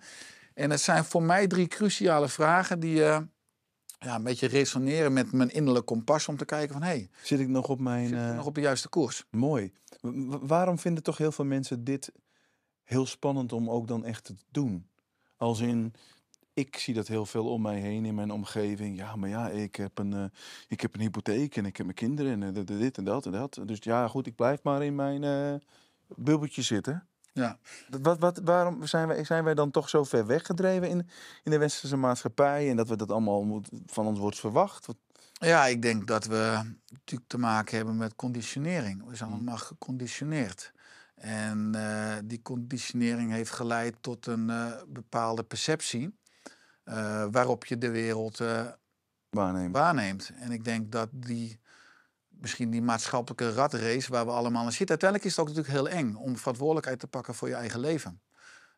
En het zijn voor mij drie cruciale vragen die eh, ja, een beetje resoneren met mijn innerlijk kompas om te kijken van... Hey, zit ik nog op mijn... Eh, nog op de juiste koers? Mooi. waarom vinden toch heel veel mensen dit heel spannend om ook dan echt te doen? Als in, ik zie dat heel veel om mij heen in mijn omgeving. Ja, maar ja, ik heb een, eh, ik heb een hypotheek en ik heb mijn kinderen en dit en dat en dat. Dus ja, goed, ik blijf maar in mijn bubbeltje zitten. Ja. Wat, wat, waarom zijn wij, zijn wij dan toch zo ver weggedreven in, in de westerse maatschappij en dat we dat allemaal moet, van ons wordt verwacht? Wat... Ja, ik denk dat we natuurlijk te maken hebben met conditionering. We zijn mm. allemaal geconditioneerd. En eh, die conditionering heeft geleid tot een eh, bepaalde perceptie eh, waarop je de wereld waarneemt. waarneemt. En ik denk dat die misschien die maatschappelijke ratrace waar we allemaal in zitten. Uiteindelijk is het ook natuurlijk heel eng om verantwoordelijkheid te pakken voor je eigen leven.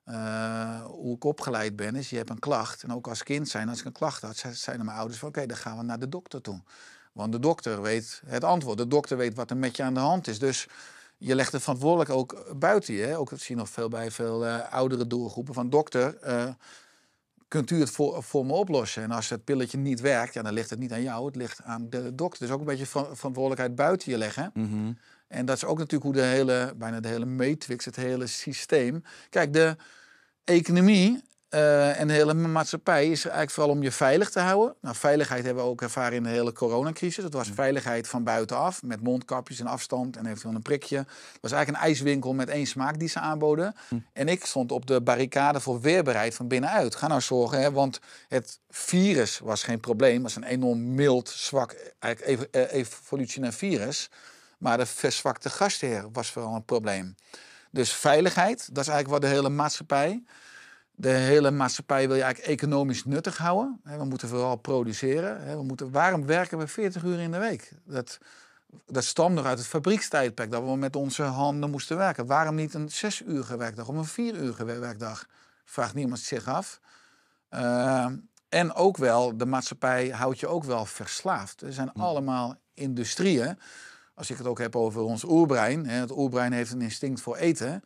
Eh, hoe ik opgeleid ben is, je hebt een klacht. En ook als kind zijn, als ik een klacht had, zeiden mijn ouders van oké, dan gaan we naar de dokter toe. Want de dokter weet het antwoord. De dokter weet wat er met je aan de hand is. Dus je legt de verantwoordelijkheid ook buiten je. Hè? Ook, zie je nog veel bij veel eh, oudere doelgroepen. Van dokter, eh, kunt u het voor, voor me oplossen? En als het pilletje niet werkt, ja, dan ligt het niet aan jou, het ligt aan de dokter. Dus ook een beetje ver verantwoordelijkheid buiten je leggen. Mhm. En dat is ook natuurlijk hoe de hele, bijna de hele matrix, het hele systeem. Kijk, de economie eh, en de hele maatschappij is eigenlijk vooral om je veilig te houden. Nou, veiligheid hebben we ook ervaren in de hele coronacrisis. Dat was veiligheid van buitenaf, met mondkapjes en afstand en eventueel een prikje. Het was eigenlijk een ijswinkel met één smaak die ze aanboden. Hm. En ik stond op de barricade voor weerbaarheid van binnenuit. Ga nou zorgen, hè, want het virus was geen probleem. was een enorm mild, zwak, eigenlijk ev eh, evolutionair virus. Maar de verzwakte gastheer was vooral een probleem. Dus veiligheid, dat is eigenlijk wat de hele maatschappij de hele maatschappij wil je eigenlijk economisch nuttig houden. We moeten vooral produceren. We moeten, waarom werken we 40 uur in de week? Dat, dat stamt nog uit het fabriekstijdperk, dat we met onze handen moesten werken. Waarom niet een 6 uur werkdag of een 4 uur werkdag? Vraagt niemand zich af. Eh, en ook wel, de maatschappij houdt je ook wel verslaafd. Er zijn hm. allemaal industrieën. Als ik het ook heb over ons oerbrein. het oerbrein heeft een instinct voor eten.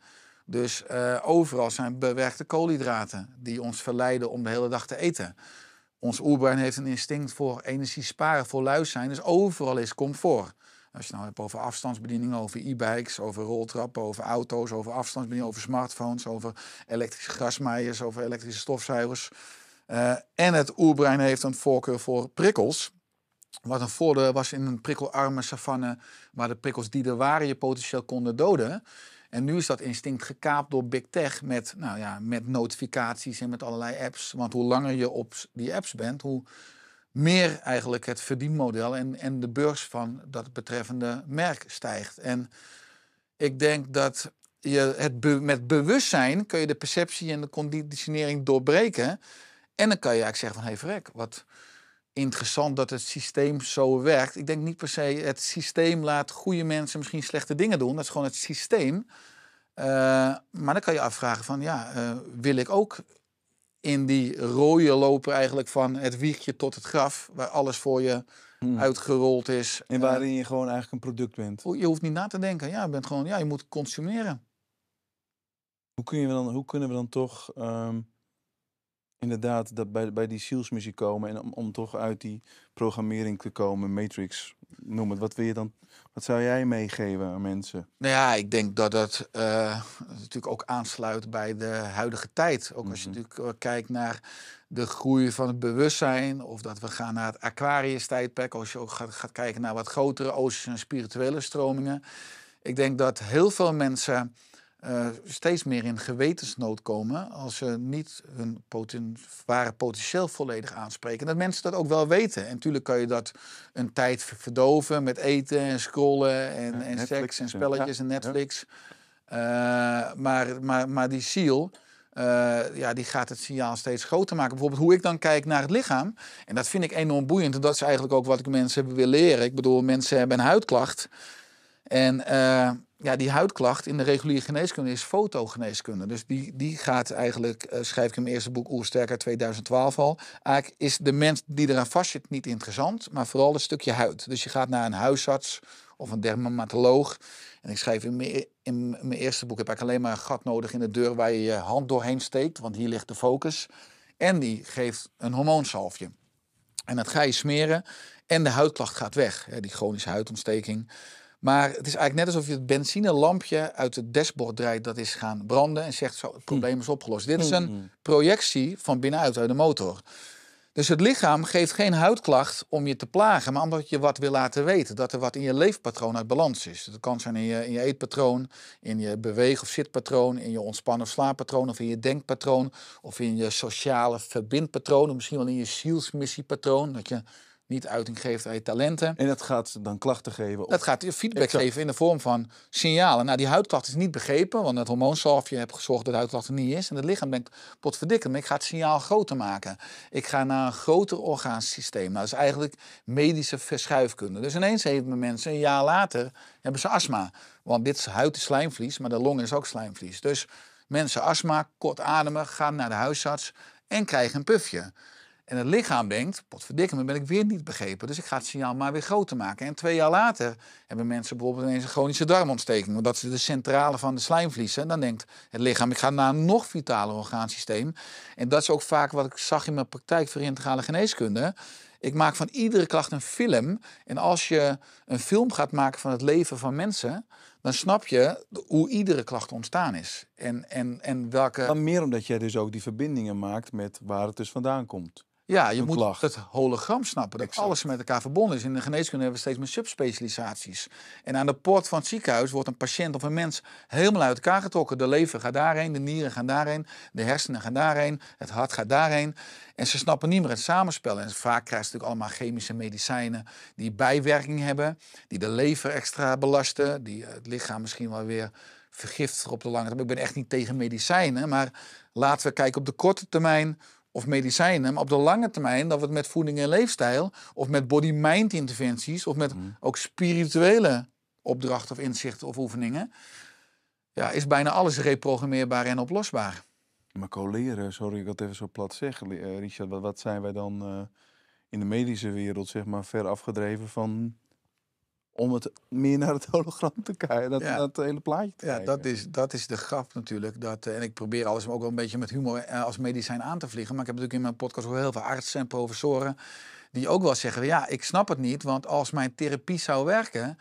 Dus eh, overal zijn bewerkte koolhydraten die ons verleiden om de hele dag te eten. Ons oerbrein heeft een instinct voor energie sparen, voor luis zijn. Dus overal is comfort. Als je het nou hebt over afstandsbediening, over e-bikes, over roltrappen, over auto's, over afstandsbediening, over smartphones, over elektrische grasmaaiers, over elektrische stofzuigers. Eh, en het oerbrein heeft een voorkeur voor prikkels. Wat een voordeel was in een prikkelarme savanne, waar de prikkels die er waren je potentieel konden doden, en nu is dat instinct gekaapt door big tech met, nou ja, met notificaties en met allerlei apps. Want hoe langer je op die apps bent, hoe meer eigenlijk het verdienmodel en, en de beurs van dat betreffende merk stijgt. En ik denk dat je het met bewustzijn kun je de perceptie en de conditionering doorbreken. En dan kan je eigenlijk zeggen van, hé hey, wat interessant dat het systeem zo werkt. Ik denk niet per se het systeem laat goede mensen misschien slechte dingen doen. Dat is gewoon het systeem. Eh, maar dan kan je afvragen van ja, eh, wil ik ook in die rode lopen eigenlijk van het wiegje tot het graf, waar alles voor je hmm. uitgerold is. En waarin eh, je gewoon eigenlijk een product bent. Je hoeft niet na te denken. Ja, je, bent gewoon, ja, je moet consumeren. Hoe, kun je dan, hoe kunnen we dan toch ehm, inderdaad dat bij, bij die zielsmuziek komen en om, om toch uit die programmering te komen, matrix, noem het. Wat wil je dan? Wat zou jij meegeven aan mensen? Nou ja, ik denk dat dat eh, natuurlijk ook aansluit bij de huidige tijd. Ook als je mhm. natuurlijk eh, kijkt naar de groei van het bewustzijn, of dat we gaan naar het Aquarius-tijdperk, als je ook gaat, gaat kijken naar wat grotere oceaan spirituele stromingen. Ik denk dat heel veel mensen eh, steeds meer in gewetensnood komen als ze niet hun poten, ware potentieel volledig aanspreken. Dat mensen dat ook wel weten. En natuurlijk kan je dat een tijd verdoven met eten en scrollen en, en seks en spelletjes en Netflix. Eh, maar, maar, maar die ziel, eh, ja, die gaat het signaal steeds groter maken. Bijvoorbeeld hoe ik dan kijk naar het lichaam. En dat vind ik enorm boeiend. En dat is eigenlijk ook wat ik mensen wil leren. Ik bedoel, mensen hebben een huidklacht. En eh, ja, die huidklacht in de reguliere geneeskunde is fotogeneeskunde. Dus die, die gaat eigenlijk, uh, schrijf ik in mijn eerste boek Oersterker 2012 al. Eigenlijk is de mens die eraan vastzit niet interessant, maar vooral het stukje huid. Dus je gaat naar een huisarts of een dermatoloog. En ik schrijf in mijn, e-, in mijn eerste boek heb ik alleen maar een gat nodig in de deur waar je je hand doorheen steekt, want hier ligt de focus. En die geeft een hormoonsalfje. En dat ga je smeren en de huidklacht gaat weg, die chronische huidontsteking. Maar het is eigenlijk net alsof je het benzinelampje uit het dashboard draait dat is gaan branden en zegt zo, het hmm. probleem is opgelost. Dit is een hmm, hmm. projectie van binnenuit uit de motor. Dus het lichaam geeft geen huidklacht om je te plagen, maar omdat je wat wil laten weten. Dat er wat in je leefpatroon uit balans is. Dat kan zijn in je, in je eetpatroon, in je beweeg- of zitpatroon, in je ontspannen of slaappatroon, of in je denkpatroon, of in je sociale verbindpatroon, of misschien wel in je zielsmissiepatroon. Dat je niet uiting geeft aan je talenten. En dat gaat dan klachten geven? Dat gaat feedback geven in de vorm van signalen. Nou, die huidklacht is niet begrepen, want het hormoonsalfje hebt gezorgd dat de huidklacht er niet is. En het lichaam denkt, potverdikken, maar ik ga het signaal groter maken. Ik ga naar een groter orgaansysteem. Nou, dat is eigenlijk medische verschuifkunde. Dus ineens hebben mensen, een jaar later, hebben ze astma. Want dit is huid is slijmvlies, maar de long is ook slijmvlies. Dus mensen astma, kort ademen gaan naar de huisarts en krijgen een pufje. En het lichaam denkt, potverdikke, dan ben ik weer niet begrepen. Dus ik ga het signaal maar weer groter maken. En twee jaar later hebben mensen bijvoorbeeld ineens een chronische darmontsteking. Omdat ze de centrale van de slijmvliezen. En dan denkt het lichaam, ik ga naar een nog vitaler orgaansysteem. En dat is ook vaak wat ik zag in mijn praktijk voor integrale geneeskunde. Ik maak van iedere klacht een film. En als je een film gaat maken van het leven van mensen, dan snap je hoe iedere klacht ontstaan is. En, en, en welke. meer omdat jij dus ook die verbindingen maakt met waar het dus vandaan komt. Ja, je moet het hologram snappen. Dat alles met elkaar verbonden is. In de geneeskunde hebben we steeds meer subspecialisaties. En aan de poort van het ziekenhuis wordt een patiënt of een mens helemaal uit elkaar getrokken. De lever gaat daarheen, de nieren gaan daarheen, de hersenen gaan daarheen, het hart gaat daarheen. En ze snappen niet meer het samenspel. En vaak krijgen ze natuurlijk allemaal chemische medicijnen die bijwerking hebben. Die de lever extra belasten. Die eh, het lichaam misschien wel weer vergiftigen op de lange termijn. Ik ben echt niet tegen medicijnen. Maar laten we kijken op de korte termijn of medicijnen, maar op de lange termijn dat we het met voeding en leefstijl of met body-mind interventies of met mm. ook spirituele opdrachten of inzichten of oefeningen, ja, is bijna alles reprogrammeerbaar en oplosbaar. Maar leren, sorry ik dat even zo plat zeg, eh, Richard, wat, wat zijn wij dan eh, in de medische wereld zeg maar ver afgedreven van om het meer naar het hologram te kijken, dat, dat hele plaatje ja, dat is, dat is de grap natuurlijk. Dat, eh, en ik probeer alles ook wel een beetje met humor eh, als medicijn aan te vliegen. Maar ik heb natuurlijk in mijn podcast ook heel veel artsen en professoren... die ook wel zeggen, ja, ik snap het niet, want als mijn therapie zou werken...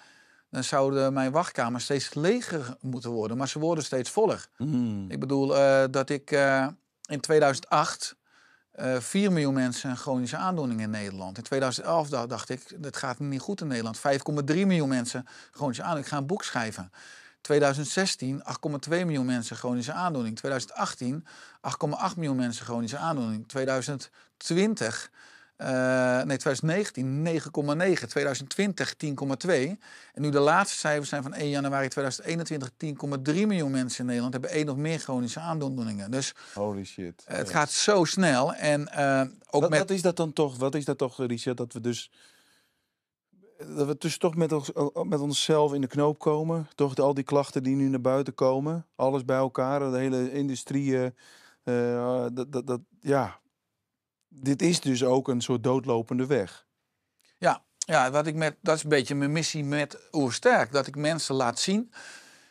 dan zouden mijn wachtkamers steeds leger moeten worden. Maar ze worden steeds voller. Hmm. Ik bedoel, eh, dat ik in 2008 4 eh, miljoen mensen chronische aandoening in Nederland. In 2011 dacht, ik, dat gaat niet goed in Nederland. 5,3 miljoen mensen chronische aandoening. Ik ga een boek schrijven. 2016 8,2 miljoen mensen chronische aandoening. 2018 8,8 miljoen mensen chronische aandoening. 2020 eh, nee, 2019 9,9. 2020 10,2. En nu de laatste cijfers zijn van 1 januari 2021 10,3 miljoen mensen in Nederland hebben één of meer chronische aandoeningen. Dus Holy shit. het gaat zo snel. En eh, ook wat, met... wat is dat dan toch? Wat is dat toch, Richard? Dat we dus dat we dus toch met, ons, met onszelf in de knoop komen. Toch al die klachten die nu naar buiten komen. Alles bij elkaar, de hele industrie. Eh, dat, dat, dat, ja, dit is dus ook een soort doodlopende weg. Ja, ja wat ik met, dat is een beetje mijn missie met Oersterk. Dat ik mensen laat zien.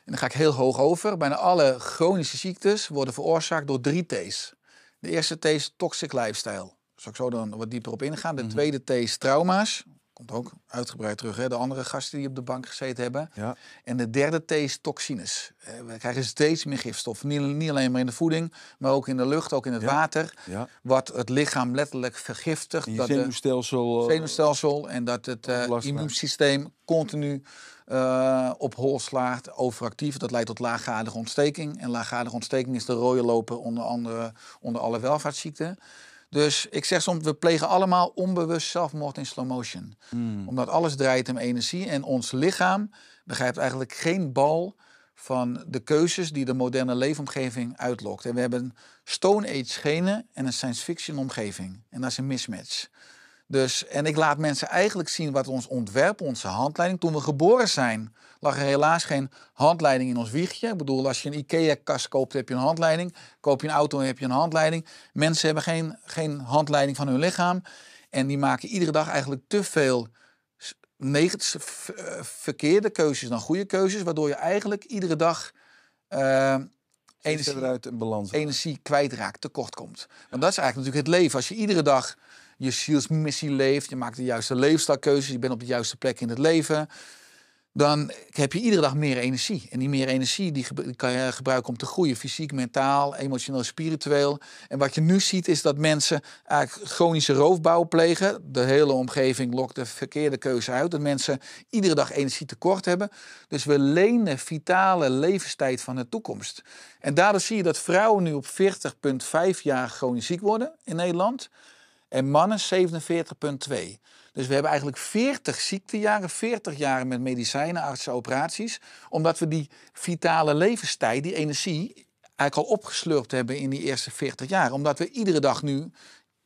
En dan ga ik heel hoog over. Bijna alle chronische ziektes worden veroorzaakt door drie T's. De eerste T is toxic lifestyle. zal ik zo dan wat dieper op ingaan. De mhm. tweede T is trauma's komt ook uitgebreid terug. Hè? De andere gasten die op de bank gezeten hebben. Ja. En de derde T is toxines. Eh, we krijgen steeds meer gifstof. Niet, niet, alleen maar in de voeding, maar ook in de lucht, ook in het water. Ja. Wat het lichaam letterlijk vergiftigt. Je dat zenuwstelsel. Het eh, zenuwstelsel en dat het eh, immuunsysteem continu op hol slaagt, overactief. Dat leidt tot laaggadige ontsteking. En laaggadige ontsteking is de rode loper onder, andere, onder alle welvaartsziekten. Dus ik zeg soms, we plegen allemaal onbewust zelfmoord in slow motion. Hmm. Omdat alles draait om energie en ons lichaam begrijpt eigenlijk geen bal van de keuzes die de moderne leefomgeving uitlokt. En we hebben Stone Age genen en een science fiction omgeving. En dat is een mismatch. Dus, en ik laat mensen eigenlijk zien wat ons ontwerp, onze handleiding, toen we geboren zijn, lag er helaas geen handleiding in ons wiegje. Ik bedoel, als je een IKEA-kast koopt, heb je een handleiding. Koop je een auto, heb je een handleiding. Mensen hebben geen, geen handleiding van hun lichaam. En die maken iedere dag eigenlijk te veel eh, verkeerde keuzes dan goede keuzes. Waardoor je eigenlijk iedere dag... Uh, energie, eruit kwijtraakt, tekort komt. Want dat is eigenlijk natuurlijk het leven. Als je iedere dag je zielsmissie leeft, je maakt de juiste levensstijlkeuzes, je bent op de juiste plek in het leven dan heb je iedere dag meer energie. En die meer energie die kan je gebruiken om te groeien. Fysiek, mentaal, emotioneel, spiritueel. En wat je nu ziet is dat mensen eigenlijk chronische roofbouw plegen. De hele omgeving lokt de verkeerde keuze uit. Dat mensen iedere dag energie tekort hebben. Dus we lenen vitale levenstijd van de toekomst. En daardoor zie je dat vrouwen nu op 40,5 jaar chronisch ziek worden in Nederland en mannen 47,2. Dus we hebben eigenlijk 40 ziektejaren, 40 jaren met medicijnen, artsen, operaties, omdat we die vitale levenstijd, die energie, eigenlijk al opgeslurpt hebben in die eerste 40 jaar. Omdat we iedere dag nu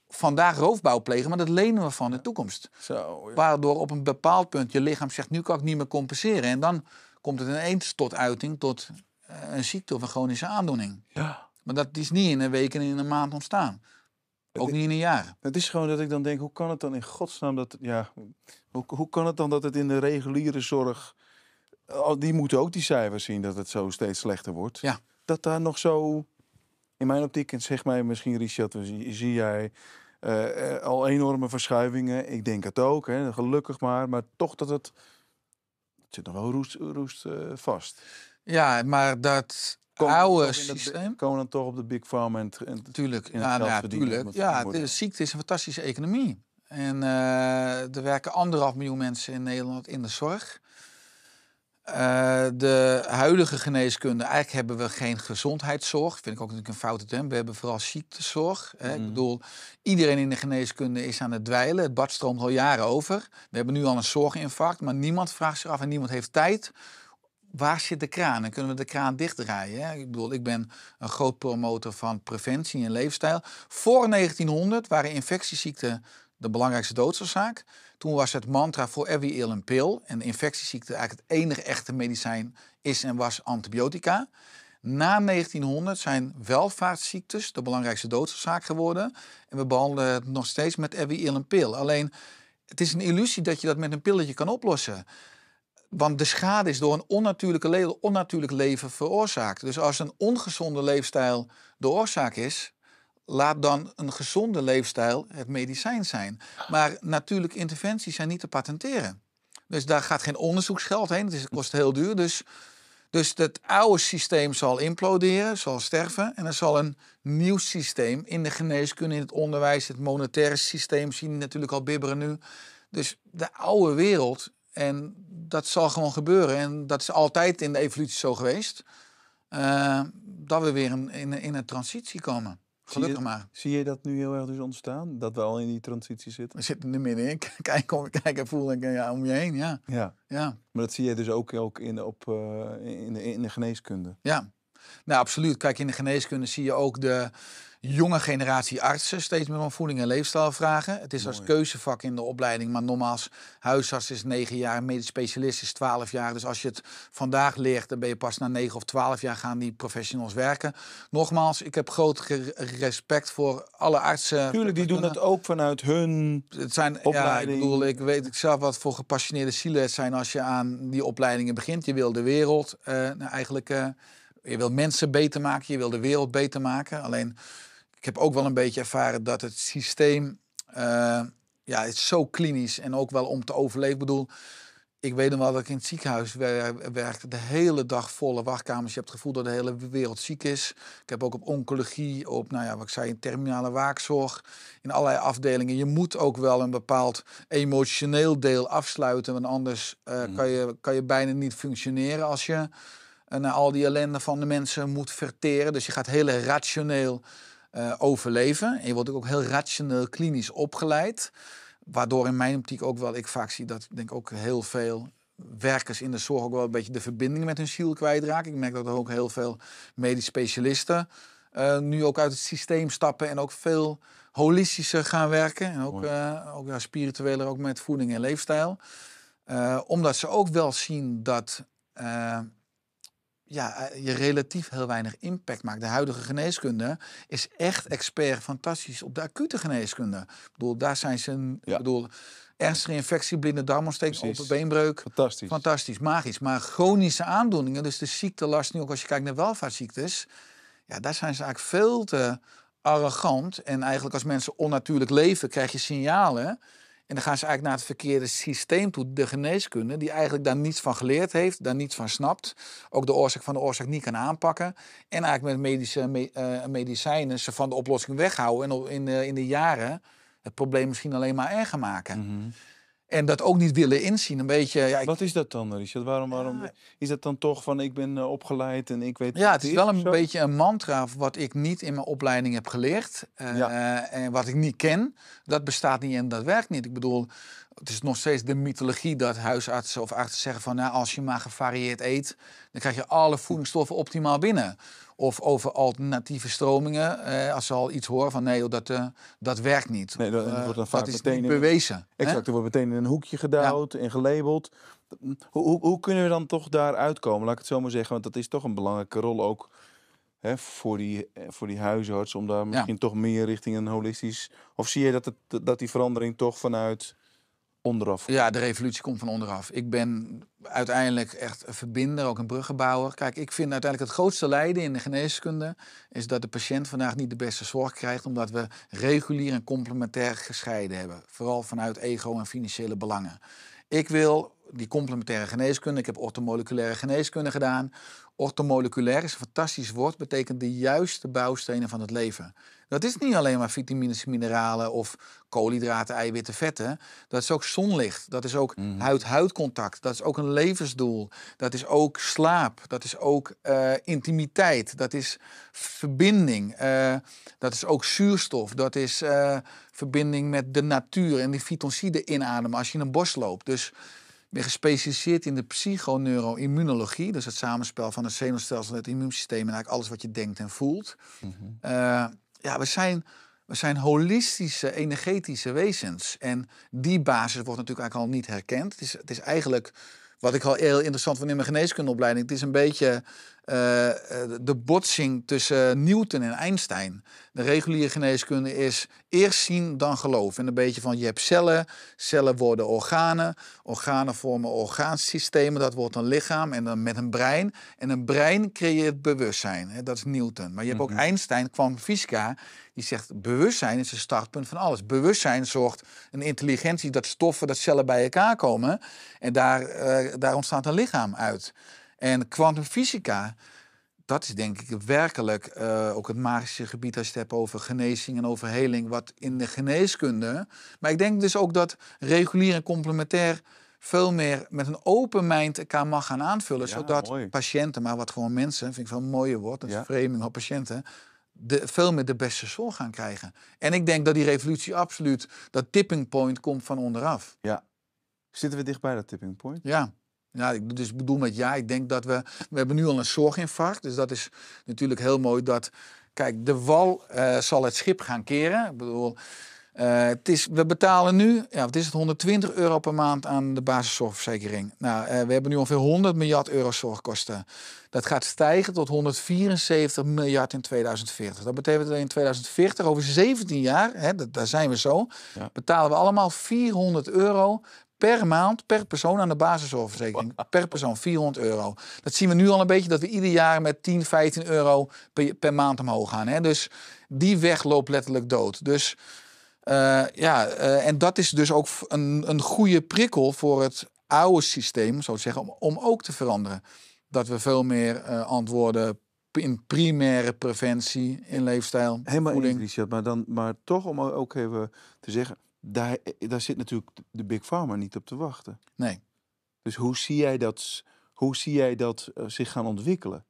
vandaag roofbouw plegen, maar dat lenen we van de toekomst. Zo, Waardoor op een bepaald punt je lichaam zegt, nu kan ik niet meer compenseren. En dan komt het ineens tot uiting, tot eh, een ziekte of een chronische aandoening. Ja. Maar dat is niet in een week en in een maand ontstaan. Ook niet in een jaar. Het is gewoon dat ik dan denk, hoe kan het dan in godsnaam dat... Ja, hoe, kan het dan dat het in de reguliere zorg... Die moeten ook die cijfers zien dat het zo steeds slechter wordt. Ja. Dat daar nog zo... In mijn optiek, en zeg mij misschien Richard, zie jij eh, eh, al enorme verschuivingen. Ik denk het ook, hè, gelukkig maar. Maar toch dat het... Het zit nog wel roest, eh, vast. Ja, maar dat komen oude systeem. komen dan toch op de big farm en, en tuurlijk, ja, natuurlijk Ja, de ziekte is een fantastische economie. En eh, er werken anderhalf miljoen mensen in Nederland in de zorg. Eh, de huidige geneeskunde, eigenlijk hebben we geen gezondheidszorg. Vind ik ook natuurlijk een foute term. We hebben vooral ziektezorg. Hè. Ik mm-hmm. bedoel, iedereen in de geneeskunde is aan het dweilen. Het bad stroomt al jaren over. We hebben nu al een zorginfarct, maar niemand vraagt zich af en niemand heeft tijd waar zit de kraan en kunnen we de kraan dichtdraaien? Hè? Ik bedoel, ik ben een groot promotor van preventie en leefstijl. Voor 1900 waren infectieziekten de belangrijkste doodsoorzaak. Toen was het mantra voor every ill een pil. En infectieziekte eigenlijk het enige echte medicijn is en was antibiotica. Na 1900 zijn welvaartsziektes de belangrijkste doodsoorzaak geworden. En we behandelen het nog steeds met every ill een pil. Alleen, het is een illusie dat je dat met een pilletje kan oplossen. Want de schade is door een onnatuurlijke onnatuurlijk leven veroorzaakt. Dus als een ongezonde leefstijl de oorzaak is, laat dan een gezonde leefstijl het medicijn zijn. Maar natuurlijke interventies zijn niet te patenteren. Dus daar gaat geen onderzoeksgeld heen. Het kost heel duur. Dus, dus het oude systeem zal imploderen, zal sterven. En er zal een nieuw systeem in de geneeskunde, in het onderwijs, het monetaire systeem zien natuurlijk al bibberen nu. Dus de oude wereld en dat zal gewoon gebeuren. En dat is altijd in de evolutie zo geweest. Eh, dat we weer in, in, in een transitie komen. Gelukkig maar. Zie je dat nu heel erg dus ontstaan? Dat we al in die transitie zitten? We zitten er in. Kijk, om, kijk en voel ik ja, eh, om je heen. Ja. Ja. ja. Maar dat zie je dus ook, ook in, op, eh, in, de, in de geneeskunde? Ja. Nou, absoluut. Kijk, in de geneeskunde zie je ook de, jonge generatie artsen steeds meer om voeding en leefstijl vragen. Het is als keuzevak in de opleiding, maar nogmaals, huisarts is negen jaar, medisch specialist is twaalf jaar. Dus als je het vandaag leert, dan ben je pas na negen of twaalf jaar gaan die professionals werken. Nogmaals, ik heb groot respect voor alle artsen. Tuurlijk, die doen het ook vanuit hun het zijn, opleiding. Ja, ik bedoel, ik weet zelf wat voor gepassioneerde zielen het zijn als je aan die opleidingen begint. Je wil de wereld eh, nou eigenlijk... Eh, je wil mensen beter maken, je wil de wereld beter maken. Alleen ik heb ook wel een beetje ervaren dat het systeem, uh, ja, het is zo klinisch en ook wel om te overleven. Ik bedoel, ik weet nog wel dat ik in het ziekenhuis werkte, de hele dag volle wachtkamers. Je hebt het gevoel dat de hele wereld ziek is. Ik heb ook op oncologie, op, nou ja, wat ik zei, in terminale waakzorg, in allerlei afdelingen. Je moet ook wel een bepaald emotioneel deel afsluiten, want anders eh, mhm. kan, je, kan je bijna niet functioneren als je eh, naar al die ellende van de mensen moet verteren. Dus je gaat heel rationeel eh, overleven. En je wordt ook heel rationeel klinisch opgeleid. Waardoor in mijn optiek ook wel, ik vaak zie dat, ik denk ook heel veel werkers in de zorg ook wel een beetje de verbinding met hun ziel kwijtraken. Ik merk dat er ook heel veel medisch specialisten eh, nu ook uit het systeem stappen en ook veel holistischer gaan werken. En ook, uh, ook ja, spiritueler, ook met voeding en leefstijl. omdat ze ook wel zien dat ja, eh, je relatief heel weinig impact maakt. De huidige geneeskunde is echt expert fantastisch op de acute geneeskunde. Ik bedoel, daar zijn ze... bedoel, ernstige infectie, blinde darmontsteking, een beenbreuk. Fantastisch. Fantastisch, magisch. Maar chronische aandoeningen, dus de last nu ook als je kijkt naar welvaartsziektes... Ja, daar zijn ze eigenlijk veel te arrogant. En eigenlijk als mensen onnatuurlijk leven, krijg je signalen... En dan gaan ze eigenlijk naar het verkeerde systeem toe, de geneeskunde, die eigenlijk daar niets van geleerd heeft, daar niets van snapt, ook de oorzaak van de oorzaak niet kan aanpakken. En eigenlijk met medische eh, medicijnen ze van de oplossing weghouden en in, in de jaren het probleem misschien alleen maar erger maken. Mhm. En dat ook niet willen inzien. Een beetje, Wat is dat dan, Richard? Waarom, waarom is dat dan toch van ik ben eh, opgeleid en ik weet. Ja, het is wel een beetje een mantra wat ik niet in mijn opleiding heb geleerd. Eh, en wat ik niet ken. Dat bestaat niet en dat werkt niet. Ik bedoel, het is nog steeds de mythologie dat huisartsen of artsen zeggen van nou, als je maar gevarieerd eet, dan krijg je alle voedingsstoffen optimaal binnen. Of over alternatieve stromingen. Eh, als ze al iets horen van nee, dat, eh, dat werkt niet. Nee, dat, eh, wordt dan vaak dat meteen bewezen. exact, er wordt meteen in een hoekje gedouwd en gelabeld. Hoe, hoe, hoe, kunnen we dan toch daar uitkomen? Laat ik het zo maar zeggen, want dat is toch een belangrijke rol ook hè, voor, die, eh, voor die huisarts. Om daar misschien toch meer richting een holistisch... Of zie je dat, het, dat die verandering toch vanuit onderaf? Ja, de revolutie komt van onderaf. Ik ben uiteindelijk echt een verbinder, ook een bruggenbouwer. Kijk, ik vind uiteindelijk het grootste lijden in de geneeskunde... is dat de patiënt vandaag niet de beste zorg krijgt... omdat we regulier en complementair gescheiden hebben. Vooral vanuit ego en financiële belangen. Ik wil die complementaire geneeskunde. Ik heb orthomoleculaire geneeskunde gedaan. Orthomoleculair is een fantastisch woord. Betekent de juiste bouwstenen van het leven. Dat is niet alleen maar vitamines, mineralen of koolhydraten, eiwitten, vetten. Dat is ook zonlicht. Dat is ook mhm. huid huidcontact Dat is ook een levensdoel. Dat is ook slaap. Dat is ook eh, intimiteit. Dat is verbinding. Eh, dat is ook zuurstof. Dat is eh, verbinding met de natuur en die phytoncide inademen als je in een bos loopt. Dus ben gespecialiseerd in de psychoneuroimmunologie. Dus het samenspel van het zenuwstelsel en het immuunsysteem en eigenlijk alles wat je denkt en voelt. Mm ja, we zijn, we zijn holistische, energetische wezens. En die basis wordt natuurlijk eigenlijk al niet herkend. Het is, het is eigenlijk, wat ik al heel interessant vond in mijn geneeskundeopleiding, het is een beetje eh, eh, de botsing tussen Newton en Einstein. De reguliere geneeskunde is eerst zien dan geloven. En een beetje van je hebt cellen, cellen worden organen, organen vormen orgaansystemen, dat wordt een lichaam en dan met een brein. En een brein creëert bewustzijn, hè? dat is Newton. Maar je hebt ook mhm. Einstein, kwam fysica, die zegt bewustzijn is het startpunt van alles. Bewustzijn zorgt een intelligentie dat stoffen, dat cellen bij elkaar komen en daar, eh, daar ontstaat een lichaam uit. En kwantumfysica, dat is denk ik werkelijk eh, ook het magische gebied als je het hebt over genezing en over heling, wat in de geneeskunde. Maar ik denk dus ook dat regulier en complementair veel meer met een open mind elkaar mag gaan aanvullen. zodat patiënten, maar wat gewoon mensen, vind ik wel een mooier woord, dat is framing op patiënten, de, veel meer de beste zorg gaan krijgen. En ik denk dat die revolutie absoluut, dat tipping point komt van onderaf. Ja. Zitten we dicht bij dat tipping point? Ja. Ja, nou, ik dus bedoel met ja, ik denk dat we... We hebben nu al een zorginfarct, dus dat is natuurlijk heel mooi dat... Kijk, de wal eh, zal het schip gaan keren. Ik bedoel, eh, het is, we betalen nu, ja, wat is het, 120 euro per maand aan de basiszorgverzekering. Nou, eh, we hebben nu ongeveer 100 miljard euro zorgkosten. Dat gaat stijgen tot 174 miljard in 2040. Dat betekent dat in 2040, over 17 jaar, hè, daar zijn we zo, betalen we allemaal 400 euro per maand, per persoon aan de basisverzekering Per persoon, 400 euro. Dat zien we nu al een beetje, dat we ieder jaar met 10, 15 euro per, maand omhoog gaan. Hè? Dus die weg loopt letterlijk dood. Dus eh, ja, eh, en dat is dus ook een, een goede prikkel voor het oude systeem, zo te zeggen, om, om ook te veranderen. Dat we veel meer eh, antwoorden in primaire preventie, in leefstijl. Helemaal in, maar, dan, maar toch om ook even te zeggen eh, daar, zit natuurlijk de Big Pharma niet op te wachten. Nee. Dus hoe zie jij dat, hoe zie jij dat eh, zich gaan ontwikkelen?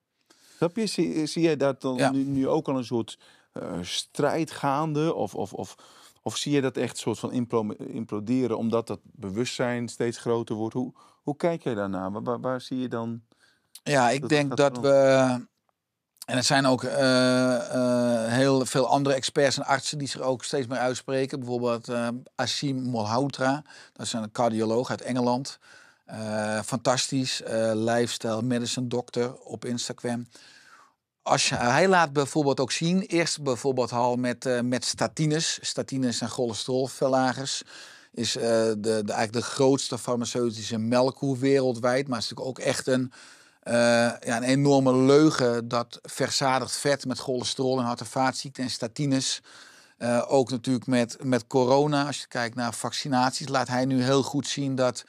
Snap je? Zie, eh, jij dat dan nu, nu, ook al een soort uh, strijd gaande? Of, of, of, of zie je dat echt een soort van imploderen omdat dat bewustzijn steeds groter wordt? Hoe, hoe kijk jij daarnaar? Waar, waar, zie je dan. Ja, ik denk dat we en er zijn ook eh, eh, heel veel andere experts en artsen die zich ook steeds meer uitspreken. Bijvoorbeeld eh, Asim Molhoutra, dat is een cardioloog uit Engeland. fantastisch, lifestyle medicine dokter op Instagram. Als hij laat bijvoorbeeld ook zien, eerst bijvoorbeeld al met, met statines. Statines zijn cholesterolverlagers. Is de, de, eigenlijk de grootste farmaceutische melkkoe wereldwijd. Maar is natuurlijk ook echt een eh, ja, een enorme leugen dat verzadigd vet met cholesterol en hart- en en statines. Eh, ook natuurlijk met, met corona, als je kijkt naar vaccinaties, laat hij nu heel goed zien dat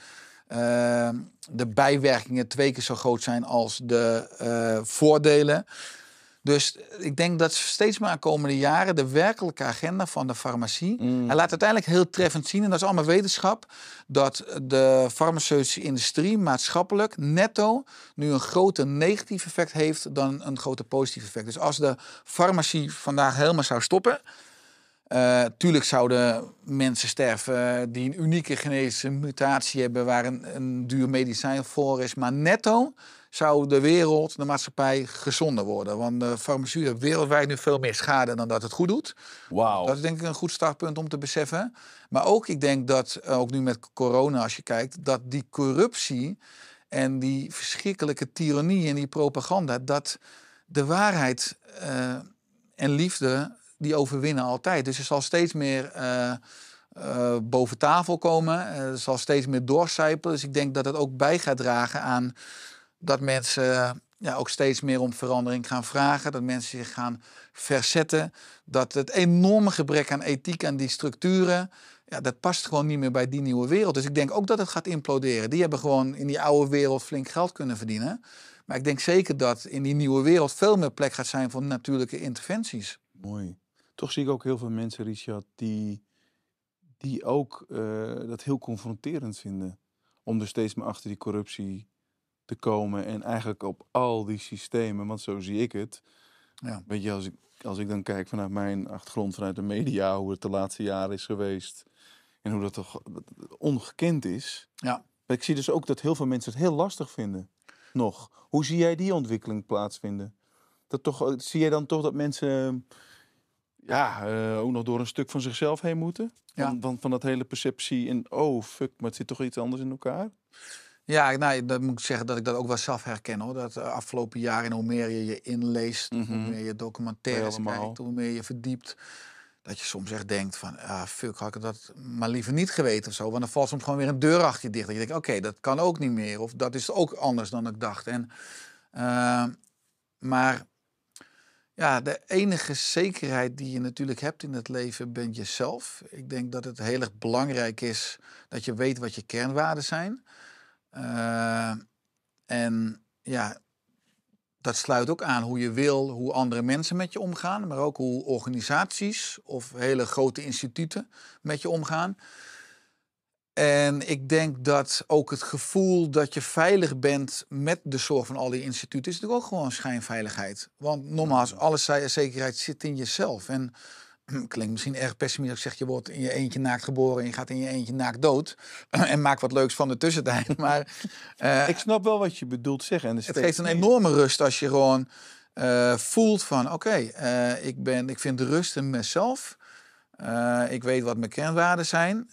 eh, de bijwerkingen twee keer zo groot zijn als de voordelen. Dus eh, ik denk dat steeds maar komende jaren de werkelijke agenda van de farmacie. Mm. Hij laat uiteindelijk heel treffend zien, en dat is allemaal wetenschap, dat de farmaceutische industrie maatschappelijk netto nu een groter negatief effect heeft dan een groter positief effect. Dus als de farmacie vandaag helemaal zou stoppen, uh, tuurlijk zouden mensen sterven eh, die een unieke genetische mutatie hebben waar een duur medicijn voor is. Maar netto zou de wereld, de maatschappij gezonder worden. Want de farmacie heeft wereldwijd nu veel meer schade dan dat het goed doet. Dat is denk ik een goed startpunt om te beseffen. Maar ook, ik denk dat, eh, ook nu met corona als je kijkt, dat die corruptie en die verschrikkelijke tirannie en die propaganda, dat de waarheid eh, en liefde, die overwinnen altijd. Dus er zal steeds meer... Eh, boven tafel komen. er zal steeds meer doorcijpelen. Dus ik denk dat het ook bij gaat dragen aan dat mensen ja, ook steeds meer om verandering gaan vragen, dat mensen zich gaan verzetten, dat het enorme gebrek aan ethiek, en die structuren, ja, dat past gewoon niet meer bij die nieuwe wereld. Dus ik denk ook dat het gaat imploderen. Die hebben gewoon in die oude wereld flink geld kunnen verdienen. Maar ik denk zeker dat in die nieuwe wereld veel meer plek gaat zijn voor natuurlijke interventies. Mooi. Toch zie ik ook heel veel mensen, Richard, die, die ook eh, dat heel confronterend vinden. Om er steeds meer achter die corruptie te komen. En eigenlijk op al die systemen, want zo zie ik het. Ja. Weet je, als ik, als ik dan kijk vanuit mijn achtergrond, vanuit de media, hoe het de laatste jaren is geweest. En hoe dat toch ongekend is. Ja. Maar ik zie dus ook dat heel veel mensen het heel lastig vinden. Nog. Hoe zie jij die ontwikkeling plaatsvinden? Dat toch, eh, zie jij dan toch dat mensen ja, eh, ook nog door een stuk van zichzelf heen moeten? ja. van, van dat hele perceptie en oh fuck, maar het zit toch iets anders in elkaar? Ja, nou, dat moet ik zeggen dat ik dat ook wel zelf herken hoor. Dat uh, afgelopen jaren, hoe meer je je inleest, mhm. hoe meer je documentaires kijkt, hoe meer je verdiept. Dat je soms echt denkt van, ah, fuck, had ik dat maar liever niet geweten of zo. Want dan valt soms gewoon weer een deur achter je dicht. Dat je denkt, oké, dat kan ook niet meer. Of dat is ook anders dan ik dacht. En, ehm, maar ja, de enige zekerheid die je natuurlijk hebt in het leven bent jezelf. Ik denk dat het heel erg belangrijk is dat je weet wat je kernwaarden zijn. Eh, en ja, dat sluit ook aan hoe je wil, hoe andere mensen met je omgaan, maar ook hoe organisaties of hele grote instituten met je omgaan. En ik denk dat ook het gevoel dat je veilig bent met de zorg van al die instituten is natuurlijk ook gewoon schijnveiligheid. Want nogmaals, alle zekerheid zit in jezelf. En klinkt misschien erg pessimistisch. zeg, je wordt in je eentje naakt geboren en je gaat in je eentje naakt dood. en maak wat leuks van de tussentijd. Maar, eh, ik snap wel wat je bedoelt zeggen. En het geeft een enorme rust als je gewoon eh, voelt van... oké, eh, ik ik, ik vind rust in mezelf. ik weet wat mijn kernwaarden zijn.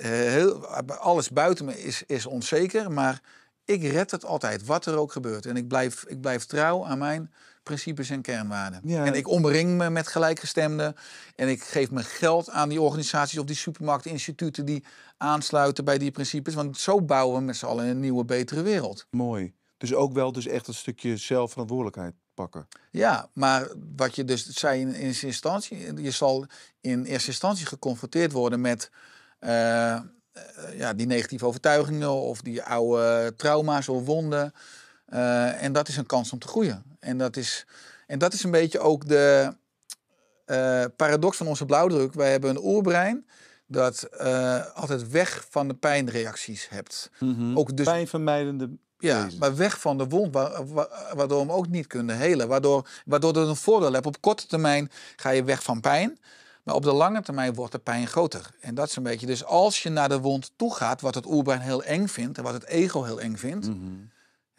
heel, alles buiten me is, is onzeker, maar ik red het altijd, wat er ook gebeurt. En ik blijf, ik blijf trouw aan mijn principes en kernwaarden. en ik omring me met gelijkgestemden. En ik geef mijn geld aan die organisaties of die supermarkt-instituten die aansluiten bij die principes. Want zo bouwen we met z'n allen een nieuwe, betere wereld. Mooi. Dus ook wel dus echt een stukje zelfverantwoordelijkheid pakken. Ja, maar wat je dus zei in eerste instantie, je zal in eerste instantie geconfronteerd worden met eh, eh, ja, die negatieve overtuigingen of die oude trauma's of wonden. Eh, en dat is een kans om te groeien. En dat is, en dat is een beetje ook de eh, paradox van onze blauwdruk. Wij hebben een oerbrein dat eh, altijd weg van de pijnreacties hebt. Mhm. ook dus, Pijnvermijdende. Ja, maar weg van de wond, waardoor we hem ook niet kunnen helen. Waardoor, waardoor dat een voordeel hebt. Op korte termijn ga je weg van pijn. Maar op de lange termijn wordt de pijn groter. En dat is een beetje. Dus als je naar de wond toe gaat, wat het oerbrein heel eng vindt en wat het ego heel eng vindt, mhm.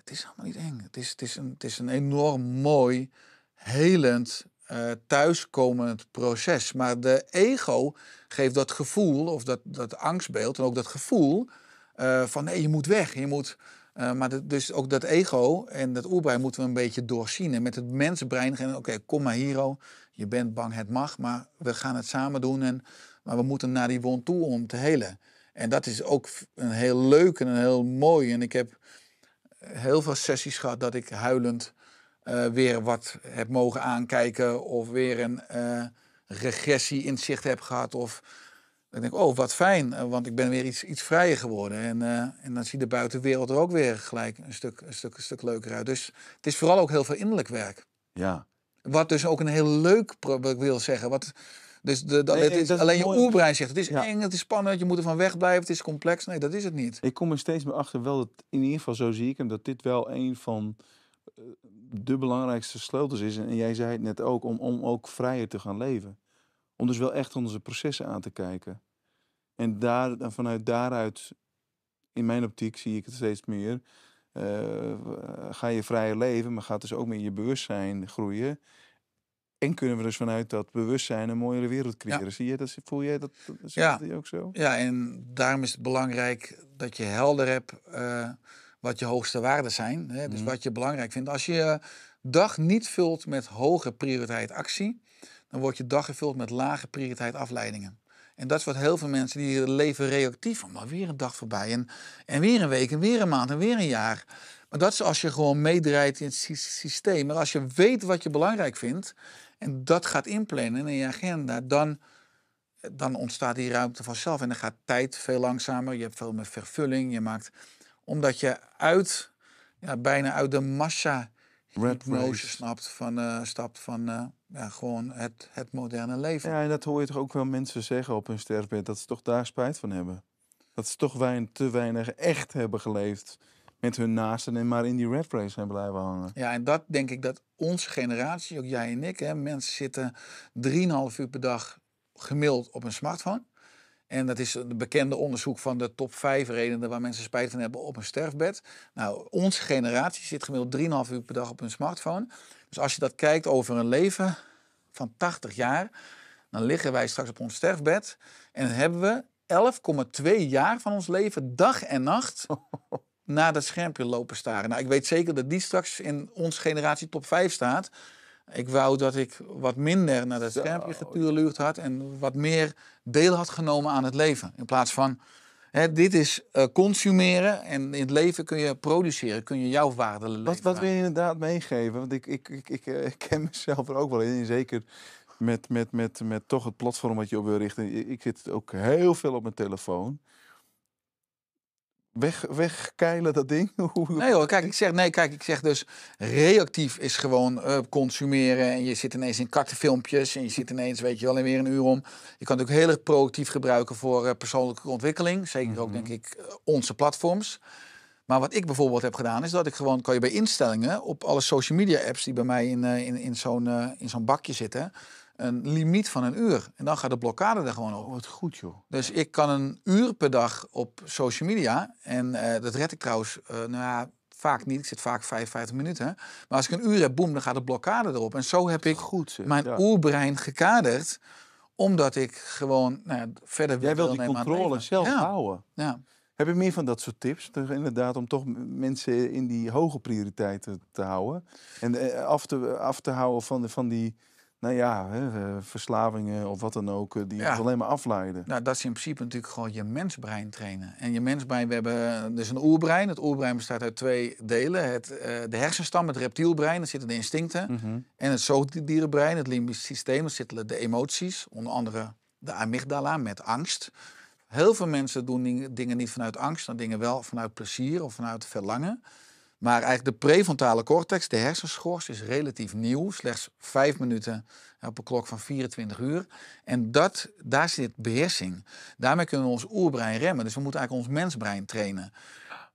Het is allemaal niet eng. Het is, het is, een, het is een enorm mooi, helend, uh, thuiskomend proces. Maar de ego geeft dat gevoel, of dat, dat angstbeeld en ook dat gevoel eh, van nee, je moet weg, je moet... Eh, maar dus ook dat ego en dat oerbrein moeten we een beetje doorzien. En met het mensenbrein gaan, oké, kom maar hero, je bent bang, het mag, maar we gaan het samen doen. En, maar we moeten naar die wond toe om te helen. En dat is ook een heel leuk en een heel mooi. En ik heb heel veel sessies gehad dat ik huilend eh, weer wat heb mogen aankijken. Of weer een eh, regressie in zicht heb gehad. Of ik denk, oh wat fijn, eh, want ik ben weer iets, iets vrijer geworden. En, en dan ziet de buitenwereld er ook weer gelijk een stuk, een, stuk, een stuk leuker uit. Dus het is vooral ook heel veel innerlijk werk. Ja. Wat dus ook een heel leuk, wat wil zeggen, wat dus de, het is, alleen je oerbrein zegt, het is eng, het is spannend, je moet er van wegblijven, het is complex. Nee, dat is het niet. Ik kom er steeds meer achter, wel dat, in ieder geval zo zie ik hem, dat dit wel een van eh, de belangrijkste sleutels is. En jij zei het net ook, om, om ook vrijer te gaan leven. Om dus wel echt onze processen aan te kijken. En, daar, vanuit daaruit, in mijn optiek zie ik het steeds meer, eh, ga je vrijer leven, maar gaat dus ook meer je bewustzijn groeien. En kunnen we dus vanuit dat bewustzijn een mooiere wereld creëren. Zie je dat? Voel je dat? ja. Die ook zo? Ja, en daarom is het belangrijk dat je helder hebt eh, wat je hoogste waarden zijn. Hè? Dus mhm. wat je belangrijk vindt. Als je je eh, dag niet vult met hoge prioriteit actie, dan wordt je dag gevuld met lage prioriteit afleidingen. En dat is wat heel veel mensen die leven reactief van, maar weer een dag voorbij. En, en weer een week, en weer een maand, en weer een jaar. Maar dat is als je gewoon meedraait in het systeem. Maar als je weet wat je belangrijk vindt en dat gaat inplannen in je agenda, dan, dan ontstaat die ruimte vanzelf. En dan gaat tijd veel langzamer, je hebt veel meer vervulling. Je maakt, omdat je uit, ja, bijna uit de massa hypnose snapt van, eh, stapt van eh, ja, gewoon het, het moderne leven. Ja, en dat hoor je toch ook wel mensen zeggen op hun sterfbed, dat ze toch daar spijt van hebben. Dat ze toch te weinig echt hebben geleefd met hun naasten en maar in die red race zijn blijven hangen. Ja, en dat denk ik dat onze generatie, ook jij en ik, hè, mensen zitten 3,5 uur per dag gemiddeld op een smartphone. En dat is een bekende onderzoek van de top 5 redenen waar mensen spijt van hebben op een sterfbed. Nou, onze generatie zit gemiddeld 3,5 uur per dag op een smartphone. Dus als je dat kijkt over een leven van 80 jaar, dan liggen wij straks op ons sterfbed en hebben we 11,2 jaar van ons leven dag en nacht naar dat schermpje lopen staren. Nou, ik weet zeker dat die straks in ons generatie top 5 staat. Ik wou dat ik wat minder naar dat schermpje getuurluurd had en wat meer deel had genomen aan het leven. In plaats van, hè, dit is eh, consumeren en in het leven kun je produceren, kun je jouw waarde leveren. Wat, wat wil je inderdaad meegeven? Want ik, ik, ik, ik eh, ken mezelf er ook wel in, zeker met, met, met, met toch het platform wat je op wil richten. Ik zit ook heel veel op mijn telefoon weg, wegkeilen, dat ding? nee hoor, kijk ik, zeg, nee, kijk, ik zeg dus reactief is gewoon eh, consumeren. En je zit ineens in filmpjes en je zit ineens, weet je wel, weer een uur om. Je kan het ook heel erg proactief gebruiken voor eh, persoonlijke ontwikkeling. Zeker ook, mhm. denk ik, eh, onze platforms. Maar wat ik bijvoorbeeld heb gedaan, is dat ik gewoon, kan je bij instellingen op alle social media apps die bij mij in, in, in zo'n in zo'n bakje zitten een limiet van een uur. En dan gaat de blokkade er gewoon op. Het oh, wat goed, joh. Dus ik kan een uur per dag op social media. En eh, dat red ik trouwens, eh, nou ja, vaak niet. Ik zit vaak 55 minuten. Maar als ik een uur heb, boem, dan gaat de blokkade erop. En zo heb ik goed, mijn oerbrein gekaderd. Omdat ik gewoon nou ja, verder Jij wil die controle zelf houden. Ja. Heb je meer van dat soort tips? Inderdaad, om toch mensen in die hoge prioriteiten te houden. En eh, af te, af te houden van, van die nou ja, eh, verslavingen of wat dan ook, eh, die ja. alleen maar afleiden. Nou, dat is in principe natuurlijk gewoon je mensbrein trainen. En je mensbrein, we hebben eh, dus een oerbrein. Het oerbrein bestaat uit twee delen. Het, de hersenstam, het reptielbrein, daar zitten de instincten. Mhm. En het zoogdierenbrein, het limbisch systeem, daar zitten de emoties. Onder andere de amygdala met angst. Heel veel mensen doen dingen niet vanuit angst, maar dingen wel vanuit plezier of vanuit verlangen. Maar eigenlijk de prefrontale cortex, de hersenschors, is relatief nieuw. Slechts vijf minuten op een klok van 24 uur. En dat, daar zit beheersing. Daarmee kunnen we ons oerbrein remmen. Dus we moeten eigenlijk ons mensbrein trainen.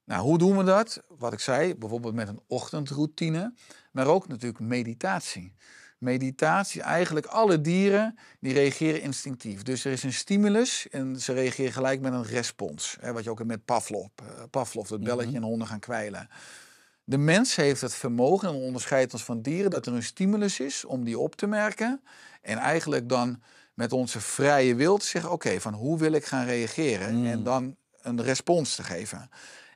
Nou, hoe doen we dat? Wat ik zei, bijvoorbeeld met een ochtendroutine. Maar ook natuurlijk meditatie. Meditatie, eigenlijk alle dieren die reageren instinctief. Dus er is een stimulus en ze reageren gelijk met een respons. Hè, wat je ook met Pavlov, eh, Pavlov dat mhm. belletje en honden gaan kwijlen. De mens heeft het vermogen, en onderscheidt ons van dieren, dat er een stimulus is om die op te merken. En eigenlijk dan met onze vrije wil te zeggen: oké, van hoe wil ik gaan reageren? Mm. En dan een respons te geven.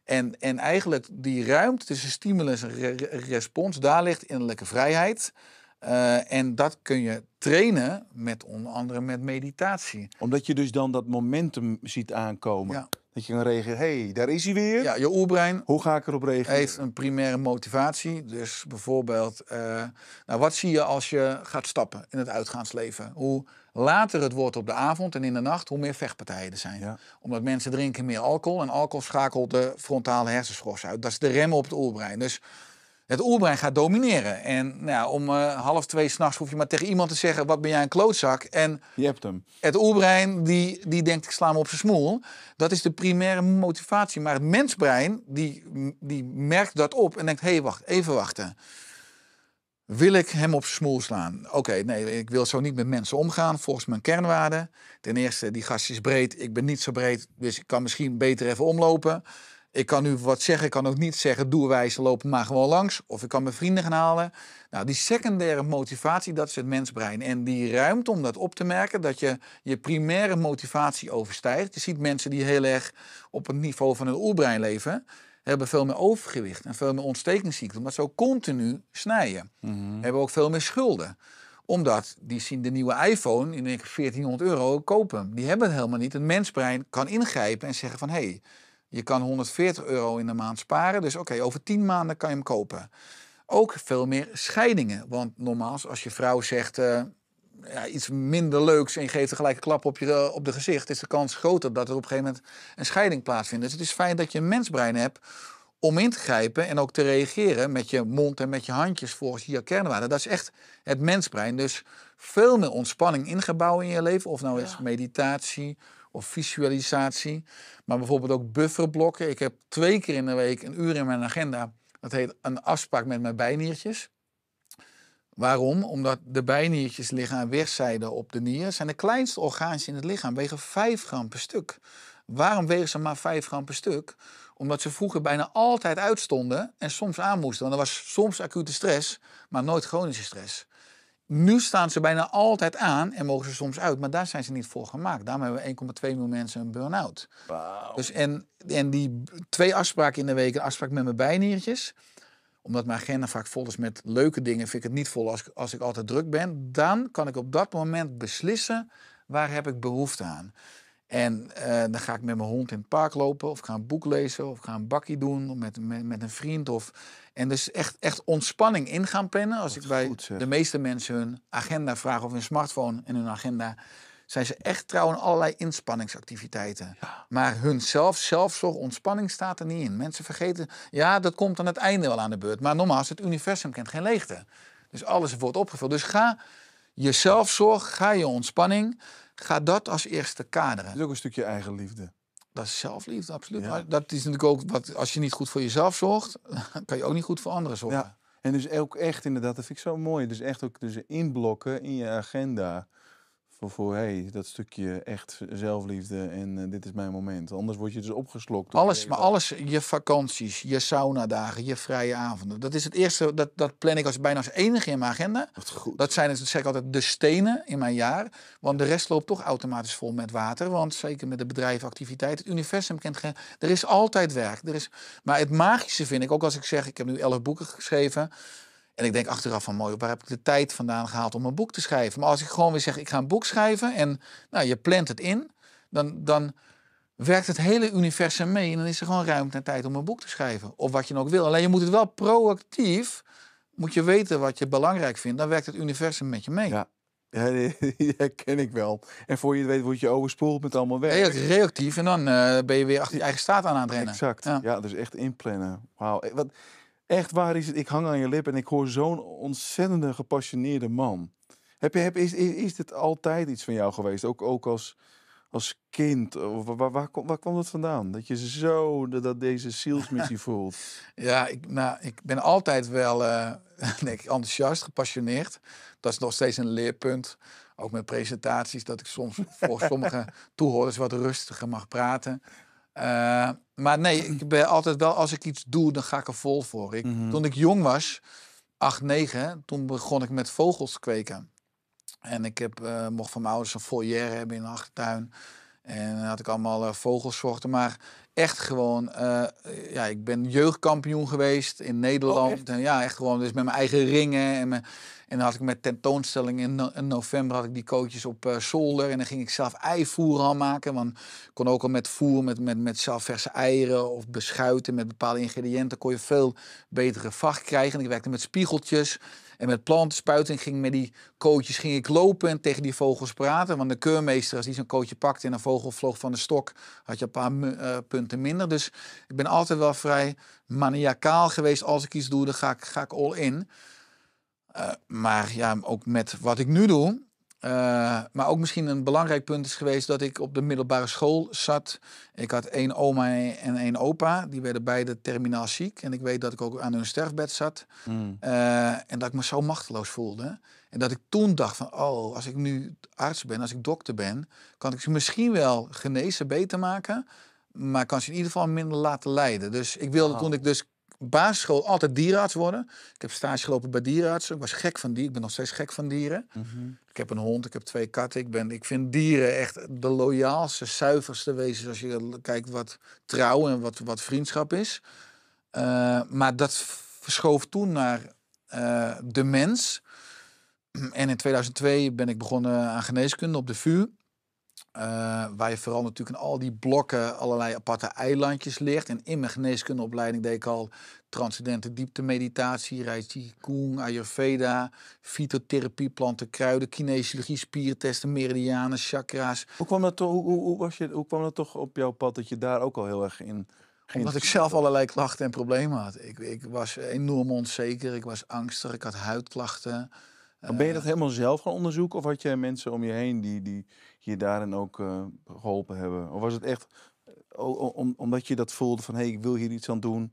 En, en eigenlijk die ruimte tussen stimulus en respons, daar ligt innerlijke vrijheid. Eh, en dat kun je trainen met onder andere met meditatie. Omdat je dus dan dat momentum ziet aankomen. Ja. Dat je kan reageren, hey, daar is hij weer. Ja, je oerbrein. Hoe ga ik erop reageren? Heeft een primaire motivatie. Dus bijvoorbeeld, eh, nou, wat zie je als je gaat stappen in het uitgaansleven? Hoe later het wordt op de avond en in de nacht, hoe meer vechtpartijen er zijn. Omdat mensen drinken meer alcohol en alcohol schakelt de frontale hersenschors uit. Dat is de rem op het oerbrein. Dus het oerbrein gaat domineren. En nou ja, om eh, half twee s'nachts hoef je maar tegen iemand te zeggen: Wat ben jij een klootzak? En je hebt hem. Het oerbrein die, die denkt: Ik sla hem op zijn smoel. Dat is de primaire motivatie. Maar het mensbrein die, die merkt dat op en denkt: Hé, hey, wacht, even wachten. Wil ik hem op zijn smoel slaan? Oké, nee, ik wil zo niet met mensen omgaan volgens mijn kernwaarden. Ten eerste, die gast is breed, ik ben niet zo breed, dus ik kan misschien beter even omlopen. Ik kan nu wat zeggen, ik kan ook niet zeggen, doe wijze, lopen, maar gewoon langs. Of ik kan mijn vrienden gaan halen. Nou, die secundaire motivatie, dat is het mensbrein. En die ruimte om dat op te merken, dat je je primaire motivatie overstijgt. Je ziet mensen die heel erg op het niveau van hun oerbrein leven hebben veel meer overgewicht en veel meer ontstekingsziekten, omdat ze continu snijden. Mm Hebben ook veel meer schulden. Omdat die zien de nieuwe iPhone in 1400 euro kopen. Die hebben het helemaal niet. Het mensbrein kan ingrijpen en zeggen van hé, hey, je kan 140 euro in de maand sparen. Dus oké, over 10 maanden kan je hem kopen. Ook veel meer scheidingen. Want normaal, als je vrouw zegt eh, ja, iets minder leuks en je geeft gelijk een klap op, je, eh, op de gezicht, is de kans groter dat er op een gegeven moment een scheiding plaatsvindt. Dus het is fijn dat je een mensbrein hebt om in te grijpen en ook te reageren met je mond en met je handjes volgens je kernwaarde. Dat is echt het mensbrein. Dus veel meer ontspanning ingebouwd in je leven. Of nou eens meditatie, of visualisatie. Maar bijvoorbeeld ook bufferblokken. Ik heb twee keer in de week een uur in mijn agenda. Dat heet een afspraak met mijn bijniertjes. Waarom? Omdat de bijniertjes liggen aan weerszijden op de nier. Zijn de kleinste orgaans in het lichaam, wegen 5 gram per stuk. Waarom wegen ze maar 5 gram per stuk? Omdat ze vroeger bijna altijd uitstonden en soms aan moesten. Want er was soms acute stress, maar nooit chronische stress. Nu staan ze bijna altijd aan en mogen ze soms uit, maar daar zijn ze niet voor gemaakt. Daarom hebben we 1,2 miljoen mensen een burn-out. Dus en, en die twee afspraken in de week, een afspraak met mijn bijniertjes, omdat mijn agenda vaak vol is met leuke dingen, vind ik het niet vol als, als ik altijd druk ben. Dan kan ik op dat moment beslissen waar heb ik behoefte aan. En eh, dan ga ik met mijn hond in het park lopen, of ga een boek lezen, of ga een bakkie doen met, met, met een vriend. Of... En dus echt, echt ontspanning in gaan plannen. Als ik bij de meeste mensen hun agenda vraag of hun smartphone en hun agenda, zijn ze echt trouw aan allerlei inspanningsactiviteiten. Maar hun zelf, zelfzorg, ontspanning staat er niet in. Mensen vergeten, ja, dat komt aan het einde wel aan de beurt. Maar normaal is het universum kent geen leegte. Dus alles wordt opgevuld. Dus ga je zelfzorg, ga je ontspanning Ga dat als eerste kaderen. Dat is ook een stukje eigenliefde. Dat is zelfliefde, absoluut. Maar dat is natuurlijk ook wat, als je niet goed voor jezelf zorgt, kan je ook niet goed voor anderen zorgen. Ja. En dus ook echt inderdaad, dat vind ik zo mooi. Dus echt ook dus inblokken in je agenda. Voor, hey, dat stukje echt zelfliefde en eh, dit is mijn moment. Anders word je dus opgeslokt. Alles, maar alles, je vakanties, je sauna dagen, je vrije avonden. Dat is het eerste, dat, dat plan ik als, bijna als enige in mijn agenda. goed. Dat zijn, dus, zeg ik altijd, de stenen in mijn jaar. Want de rest loopt toch automatisch vol met water. Want zeker met de bedrijfsactiviteit. het universum kent geen... Er is altijd werk. Er is, maar het magische vind ik, ook als ik zeg, ik heb nu elf boeken geschreven... En ik denk achteraf van mooi, waar heb ik de tijd vandaan gehaald om een boek te schrijven? Maar als ik gewoon weer zeg, ik ga een boek schrijven en nou, je plant het in, dan, dan werkt het hele universum mee en dan is er gewoon ruimte en tijd om een boek te schrijven. Of wat je nog ook wil. Alleen je moet het wel proactief, moet je weten wat je belangrijk vindt, dan werkt het universum met je mee. Ja. Ja, die herken ik wel. En voor je het weet word je overspoeld met allemaal werk. reactief en dan eh, ben je weer achter je eigen staat aan aan het rennen. Exact. Ja, ja dus echt inplannen. Wauw. Eh, wat, Echt waar is het, ik hang aan je lip en ik hoor zo'n ontzettende gepassioneerde man. Heb je, heb, is, is, dit altijd iets van jou geweest? Ook, ook als, als kind? Waar, waar, waar, kwam dat vandaan? Dat je zo dat, dat deze zielsmissie voelt? Ja, ik, nou, ik ben altijd wel ik, eh, enthousiast, gepassioneerd. Dat is nog steeds een leerpunt. Ook met presentaties, dat ik soms voor sommige toehoorders wat rustiger mag praten. Eh, maar nee, ik ben altijd wel, als ik iets doe, dan ga ik er vol voor. Ik, mhm. Toen ik jong was, 8, 9, toen begon ik met vogels kweken. En ik heb, eh, mocht van mijn ouders een foyer hebben in de achtertuin. En dan had ik allemaal uh, vogelsoorten. Maar echt gewoon, eh, ja, ik ben jeugdkampioen geweest in oh, Nederland. ja, echt gewoon, dus met mijn eigen ringen en mijn en dan had ik met tentoonstelling in, november had ik die kootjes op uh, zolder. En dan ging ik zelf eivoer al maken. Want ik kon ook al met voer, met, met, met zelf verse eieren of beschuiten met bepaalde ingrediënten. kon je veel betere vacht krijgen. En ik werkte met spiegeltjes. En met plantenspuiten ging met die kootjes ging ik lopen en tegen die vogels praten. Want de keurmeester, als die zo'n kootje pakte en een vogel vloog van de stok, had je een paar eh, punten minder. Dus ik ben altijd wel vrij maniacaal geweest. Als ik iets doe, dan ga ik, ga ik all in. Eh, maar ja, ook met wat ik nu doe. Eh, maar ook misschien een belangrijk punt is geweest dat ik op de middelbare school zat. Ik had één oma en één opa. Die werden beide terminaal ziek. En ik weet dat ik ook aan hun sterfbed zat. Hmm. Eh, en dat ik me zo machteloos voelde. En dat ik toen dacht van, oh, als ik nu arts ben, als ik dokter ben... kan ik ze misschien wel genezen, beter maken maar kan ze in ieder geval minder laten lijden. Dus ik wilde toen ik dus basisschool altijd dierenarts worden. Ik heb stage gelopen bij dierenartsen. Ik was gek van dieren. Ik ben nog steeds gek van dieren. Mhm. Ik heb een hond, ik heb twee katten. Ik, ben, ik vind dieren echt de loyaalste, zuiverste wezens. Als je kijkt wat trouw en wat, wat vriendschap is. Eh, maar dat verschoof toen naar eh, de mens. En in 2002 ben ik begonnen aan geneeskunde op de VU. Eh, waar je vooral natuurlijk in al die blokken allerlei aparte eilandjes ligt. En in mijn geneeskundeopleiding deed ik al transcendente dieptemeditatie, Reiki Kung, Ayurveda, fytotherapie, planten, kruiden, kinesiologie, spiertesten, meridianen, chakra's. Hoe kwam dat, toch, hoe, hoe, was je, hoe kwam dat toch op jouw pad dat je daar ook al heel erg in... ging? Omdat ik zelf allerlei klachten en problemen had. Ik, ik was enorm onzeker, ik was angstig, ik had huidklachten. ben je eh, dat helemaal zelf gaan onderzoeken? Of had je mensen om je heen die, die, je daarin ook eh, geholpen hebben? Of was het echt eh, omdat je dat voelde van hé, hey, ik wil hier iets aan doen,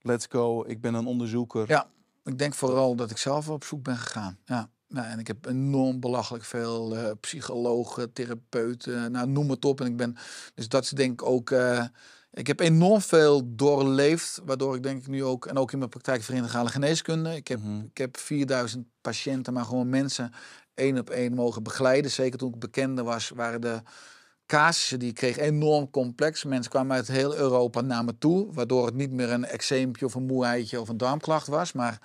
let's go, ik ben een onderzoeker? Ja, ik denk vooral dat ik zelf op zoek ben gegaan. Ja. en ik heb enorm belachelijk veel uh, psychologen, therapeuten, nou, noem het op. En ik ben, dus dat is denk ik ook. ik heb enorm veel doorleefd, waardoor ik denk ik nu ook, en ook in mijn praktijk verenigale geneeskunde. Ik heb, mhm. ik heb 4000 patiënten, maar gewoon mensen één op één mogen begeleiden. Zeker toen ik bekende was, waren de casussen die kreeg enorm complex. Mensen kwamen uit heel Europa naar me toe, waardoor het niet meer een eczeempje of een moeheidje of een darmklacht was. Maar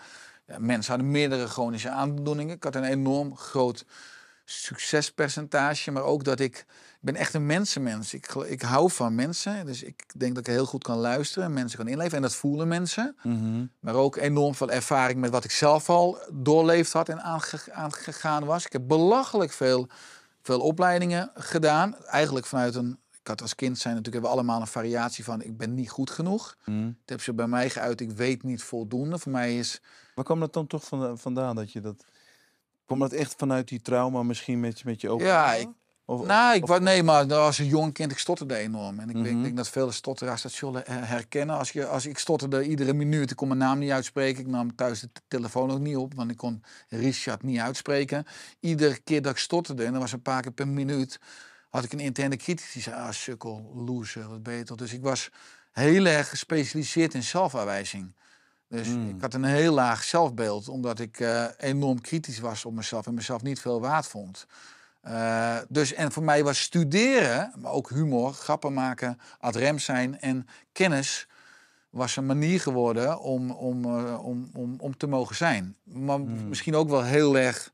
mensen hadden meerdere chronische aandoeningen. Ik had een enorm groot succespercentage, maar ook dat ik ben echt een mensenmens. Ik, ik hou van mensen. Dus ik denk dat ik heel goed kan luisteren en mensen kan inleven. En dat voelen mensen. Mhm. Maar ook enorm veel ervaring met wat ik zelf al doorleefd had en aangegaan was. Ik heb belachelijk veel, veel opleidingen gedaan. Eigenlijk vanuit een. Ik had als kind zijn natuurlijk hebben we allemaal een variatie van ik ben niet goed genoeg. Mm. Dat heb ze bij mij geuit, ik weet niet voldoende. Voor mij is. Waar kwam dat dan toch vandaan dat je dat. Komt dat echt vanuit die trauma misschien met, met je open? Ja, nou, ik, of, nee, maar nou, als een jong kind, ik stotterde enorm. En ik, mhm. denk, dat vele stotteraars dat zullen eh, herkennen. Als je, als ik stotterde iedere minuut, ik kon mijn naam niet uitspreken. Ik nam thuis de telefoon ook niet op, want ik kon Richard niet uitspreken. Iedere keer dat ik stotterde, en dat was een paar keer per minuut, had ik een interne kritische Die ah, sukkel, loser, wat beter. Dus ik was heel erg gespecialiseerd in zelfaanwijzing. Dus mm. ik had een heel laag zelfbeeld, omdat ik eh, enorm kritisch was op mezelf en mezelf niet veel waard vond. Eh, dus en voor mij was studeren, maar ook humor, grappen maken, adrem zijn en kennis was een manier geworden om, om, eh, om, om, om te mogen zijn. Maar hmm. misschien ook wel heel erg,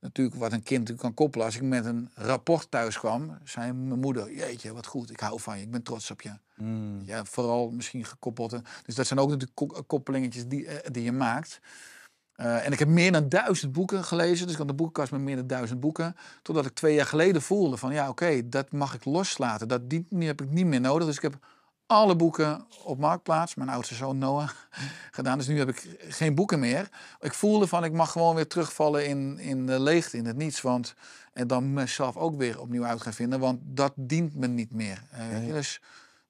natuurlijk wat een kind kan koppelen. Als ik met een rapport thuis kwam, zei mijn moeder, jeetje, wat goed, ik hou van je, ik ben trots op je. Hmm. Ja, vooral misschien gekoppeld. Eh, dus dat zijn ook natuurlijk koppelingetjes die, die je maakt. Eh, en ik heb meer dan duizend boeken gelezen. Dus ik had een boekenkast met meer dan duizend boeken. Totdat ik twee jaar geleden voelde van ja, oké, dat mag ik loslaten. Dat die, die, heb ik niet meer nodig. Dus ik heb alle boeken op Marktplaats, mijn oudste zoon Noah, gedaan. Dus nu heb ik geen boeken meer. Ik voelde van ik mag gewoon weer terugvallen in, in de leegte, in het niets. Want, en dan mezelf ook weer opnieuw uit gaan vinden. Want dat dient me niet meer. Eh, dus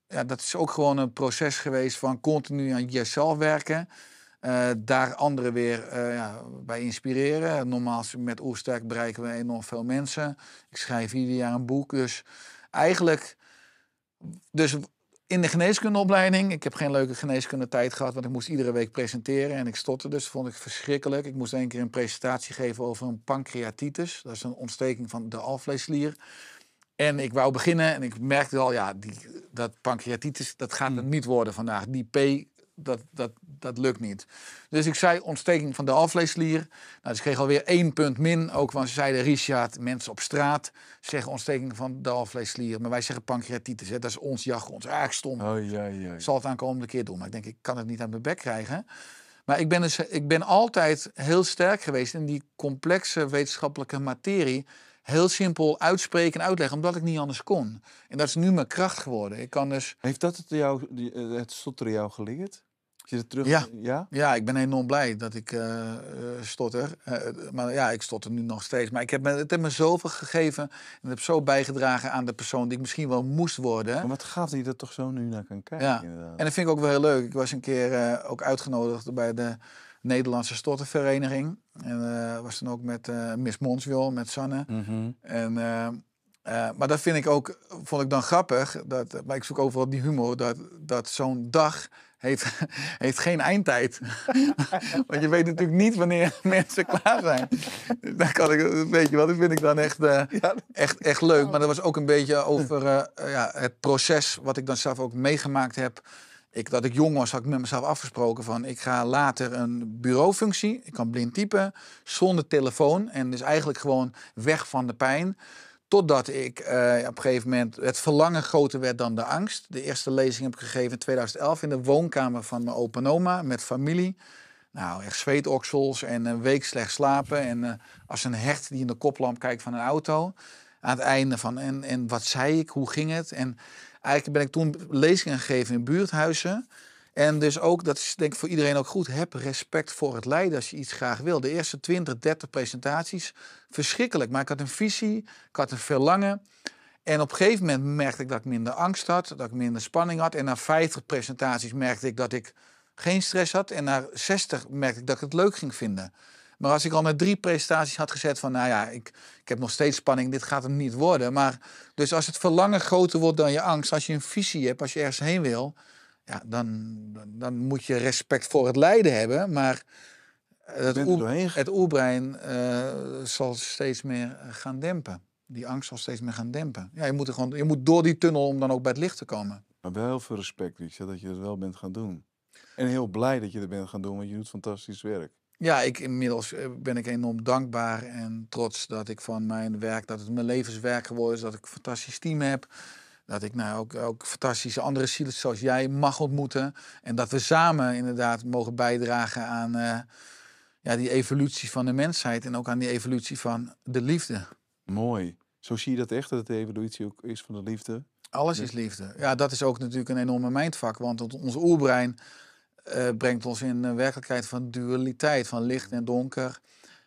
ja, dat is ook gewoon een proces geweest van continu aan jezelf werken. Eh, daar anderen weer eh, ja, bij inspireren. Normaal met Oersterk bereiken we enorm veel mensen. Ik schrijf ieder jaar een boek. Dus eigenlijk, dus in de geneeskundeopleiding, ik heb geen leuke geneeskunde tijd gehad, want ik moest iedere week presenteren en ik stotte dus. vond ik verschrikkelijk. Ik moest één keer een presentatie geven over een pancreatitis. Dat is een ontsteking van de alvleeslier. En ik wou beginnen en ik merkte al, ja, die, dat pancreatitis, dat gaat hmm. niet worden vandaag. Die P dat, dat, dat lukt niet. Dus ik zei ontsteking van de alvleeslier. Nou, ze kreeg alweer één punt min. Ook want ze zeiden, Richard, mensen op straat zeggen ontsteking van de alvleeslier. Maar wij zeggen pancreatitis. Hè. Dat is ons jachel, ons eigen stom. Oh, ja, ja. Ik zal het aankomende keer doen. Maar ik denk, ik kan het niet aan mijn bek krijgen. Maar ik ben, dus, ik ben altijd heel sterk geweest in die complexe wetenschappelijke materie heel simpel uitspreken en uitleggen, omdat ik niet anders kon. En dat is nu mijn kracht geworden. Ik kan dus... Heeft dat het, jou, eh, het stotteren jou geleerd? Je het terug... Ja. ja. Ja? ik ben enorm blij dat ik eh, eh, stotter. maar ja, ik stotter nu nog steeds. Maar ik heb het heeft me zoveel gegeven en heb zo bijgedragen aan de persoon die ik misschien wel moest worden. Maar wat gaaf dat er toch zo nu naar kan kijken. Ja. En dat vind ik ook wel heel leuk. Ik was een keer ook uitgenodigd bij de Nederlandse Stortenvereniging En uh, was dan ook met eh, Miss Monswil, met Sanne. Mhm. en, eh, maar dat vind ik ook, vond ik dan grappig. Dat, maar ik zoek overal die humor, dat, dat zo'n dag heeft, heeft geen eindtijd. Want je weet natuurlijk niet wanneer mensen klaar zijn. daar kan ik, weet je wel, dat vind ik dan echt, echt, echt leuk. Maar dat was ook een beetje over ja, het proces wat ik dan zelf ook meegemaakt heb ik, dat ik jong was, had ik met mezelf afgesproken van ik ga later een bureaufunctie. Ik kan blind typen, zonder telefoon. En dus eigenlijk gewoon weg van de pijn. Totdat ik eh, op een gegeven moment het verlangen groter werd dan de angst. De eerste lezing heb ik gegeven in 2011 in de woonkamer van mijn opa oma met familie. Nou, echt zweetoksels en een week slecht slapen. En eh, als een hert die in de koplamp kijkt van een auto. Aan het einde van, en, en wat zei ik, hoe ging het? En Eigenlijk ben ik toen lezingen gegeven in buurthuizen. En dus ook, dat is denk ik voor iedereen ook goed, heb respect voor het leiden als je iets graag wil. De eerste 20, 30 presentaties, verschrikkelijk. Maar ik had een visie, ik had een verlangen. En op een gegeven moment merkte ik dat ik minder angst had, dat ik minder spanning had. En na 50 presentaties merkte ik dat ik geen stress had. En na 60 merkte ik dat ik het leuk ging vinden. Maar als ik al met drie prestaties had gezet van, nou ja, ik, ik heb nog steeds spanning, dit gaat hem niet worden. Maar dus als het verlangen groter wordt dan je angst, als je een visie hebt, als je ergens heen wil, ja, dan, dan, moet je respect voor het lijden hebben. Maar het, het oerbrein eh, zal steeds meer eh, gaan dempen. Die angst zal steeds meer gaan dempen. Ja, je, moet er gewoon, je moet door die tunnel om dan ook bij het licht te komen. Maar wel heel veel respect, Richard, dat je dat wel bent gaan doen. En heel blij dat je dat bent gaan doen, want je doet fantastisch werk. Ja, ik, inmiddels eh, ben ik enorm dankbaar en trots dat ik van mijn werk, dat het mijn levenswerk geworden is, dat ik een fantastisch team heb. Dat ik nou ook, ook fantastische andere zielen zoals jij mag ontmoeten. En dat we samen inderdaad mogen bijdragen aan eh, ja, die evolutie van de mensheid en ook aan die evolutie van de liefde. Mooi. Zo zie je dat echt, dat het de evolutie ook is van de liefde? Alles is liefde. Ja, dat is ook natuurlijk een enorme mindvak, want ons oerbrein eh, brengt ons in een eh, werkelijkheid van dualiteit, van licht en donker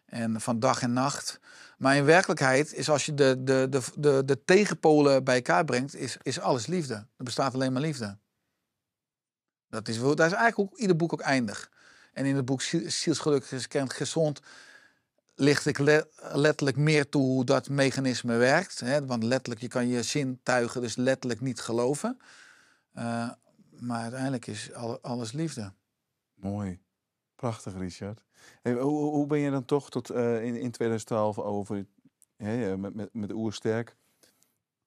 en van dag en nacht. Maar in werkelijkheid is als je de, de, de, de, de tegenpolen bij elkaar brengt, is, is alles liefde. Er bestaat alleen maar liefde. Dat is, dat is eigenlijk hoe ieder boek ook eindig. En in het boek Zielsgelukkig is kent gezond licht ik letterlijk meer toe hoe dat mechanisme werkt. Hè? Want letterlijk, je kan je zintuigen dus letterlijk niet geloven. Eh, maar uiteindelijk is alles liefde. Mooi. Prachtig, Richard. hoe, hoe, ben je dan toch tot eh, in, 2012 over met, met, met Oersterk?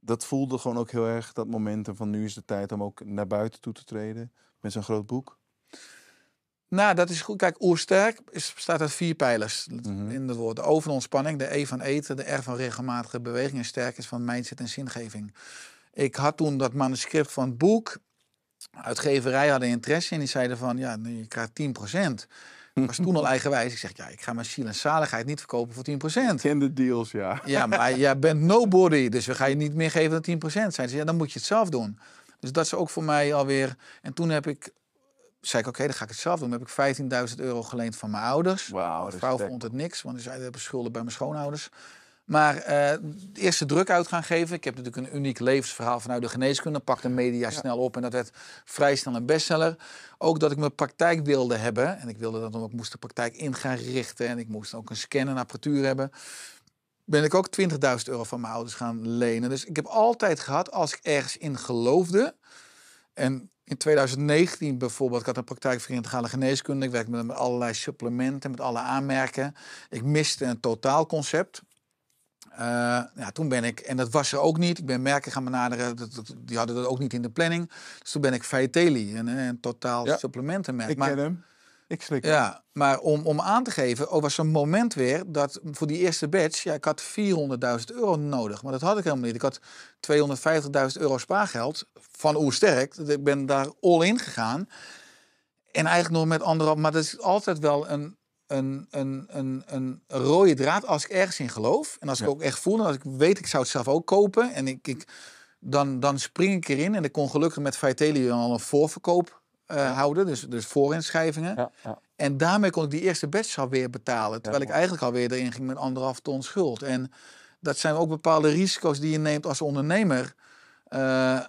Dat voelde gewoon ook heel erg dat momentum van nu is de tijd om ook naar buiten toe te treden met zo'n groot boek. Nou, dat is goed. Kijk, Oersterk is, bestaat uit vier pijlers mhm. in het woord. De O ontspanning, de E van eten, de R van regelmatige beweging en sterk is van mindset en zingeving. Ik had toen dat manuscript van het boek uitgeverij hadden interesse en die zeiden van, ja, je krijgt 10 procent. was toen al eigenwijs. Ik zeg, ja, ik ga mijn ziel en zaligheid niet verkopen voor 10%. In de deals, ja. Ja, maar jij bent nobody, dus we gaan je niet meer geven dan 10%. Zeiden ze, ja, dan moet je het zelf doen. Dus dat is ook voor mij alweer... En toen heb ik, zei ik, oké, dan ga ik het zelf doen. Dan heb ik 15.000 euro geleend van mijn ouders. Wauw, mijn vrouw vond het niks, want zij hebben schulden bij mijn schoonouders. Maar uh, de eerste druk uit gaan geven. Ik heb natuurlijk een uniek levensverhaal vanuit de geneeskunde. de media snel op en dat werd vrij snel een bestseller. Ook dat ik mijn praktijk wilde hebben. En ik wilde dat dan ook moest de praktijk in gaan richten. En ik moest ook een scan en apparatuur hebben. Ben ik ook 20.000 euro van mijn ouders gaan lenen. Dus ik heb altijd gehad, als ik ergens in geloofde. En in 2019 bijvoorbeeld, ik had een praktijk voor integrale geneeskunde. Ik werkte met allerlei supplementen, met alle aanmerken. Ik miste een totaalconcept. Eh, ja, toen ben ik, en dat was er ook niet, ik ben merken gaan benaderen, dat, die hadden dat ook niet in de planning. Dus toen ben ik Vitaly, een, een totaal ja. supplementenmerk. Ik ken hem, ik slik Ja, maar om, om aan te geven, er was een moment weer dat voor die eerste batch, ja, ik had 400.000 euro nodig. Maar dat had ik helemaal niet. Ik had 250.000 euro spaargeld van Oersterk. Ik ben daar all in gegaan. En eigenlijk nog met anderhalf, maar dat is altijd wel een een, een rode draad als ik ergens in geloof. En als ik ook echt voel en als ik weet, ik zou het zelf ook kopen. En ik, ik, dan, dan spring ik erin. En ik kon gelukkig met Vitelli al een voorverkoop eh, houden. Dus, dus voorinschrijvingen. Ja, en daarmee kon ik die eerste batch alweer betalen. Terwijl ik eigenlijk alweer erin ging met anderhalf ton schuld. En dat zijn ook bepaalde risico's die je neemt als ondernemer. Eh,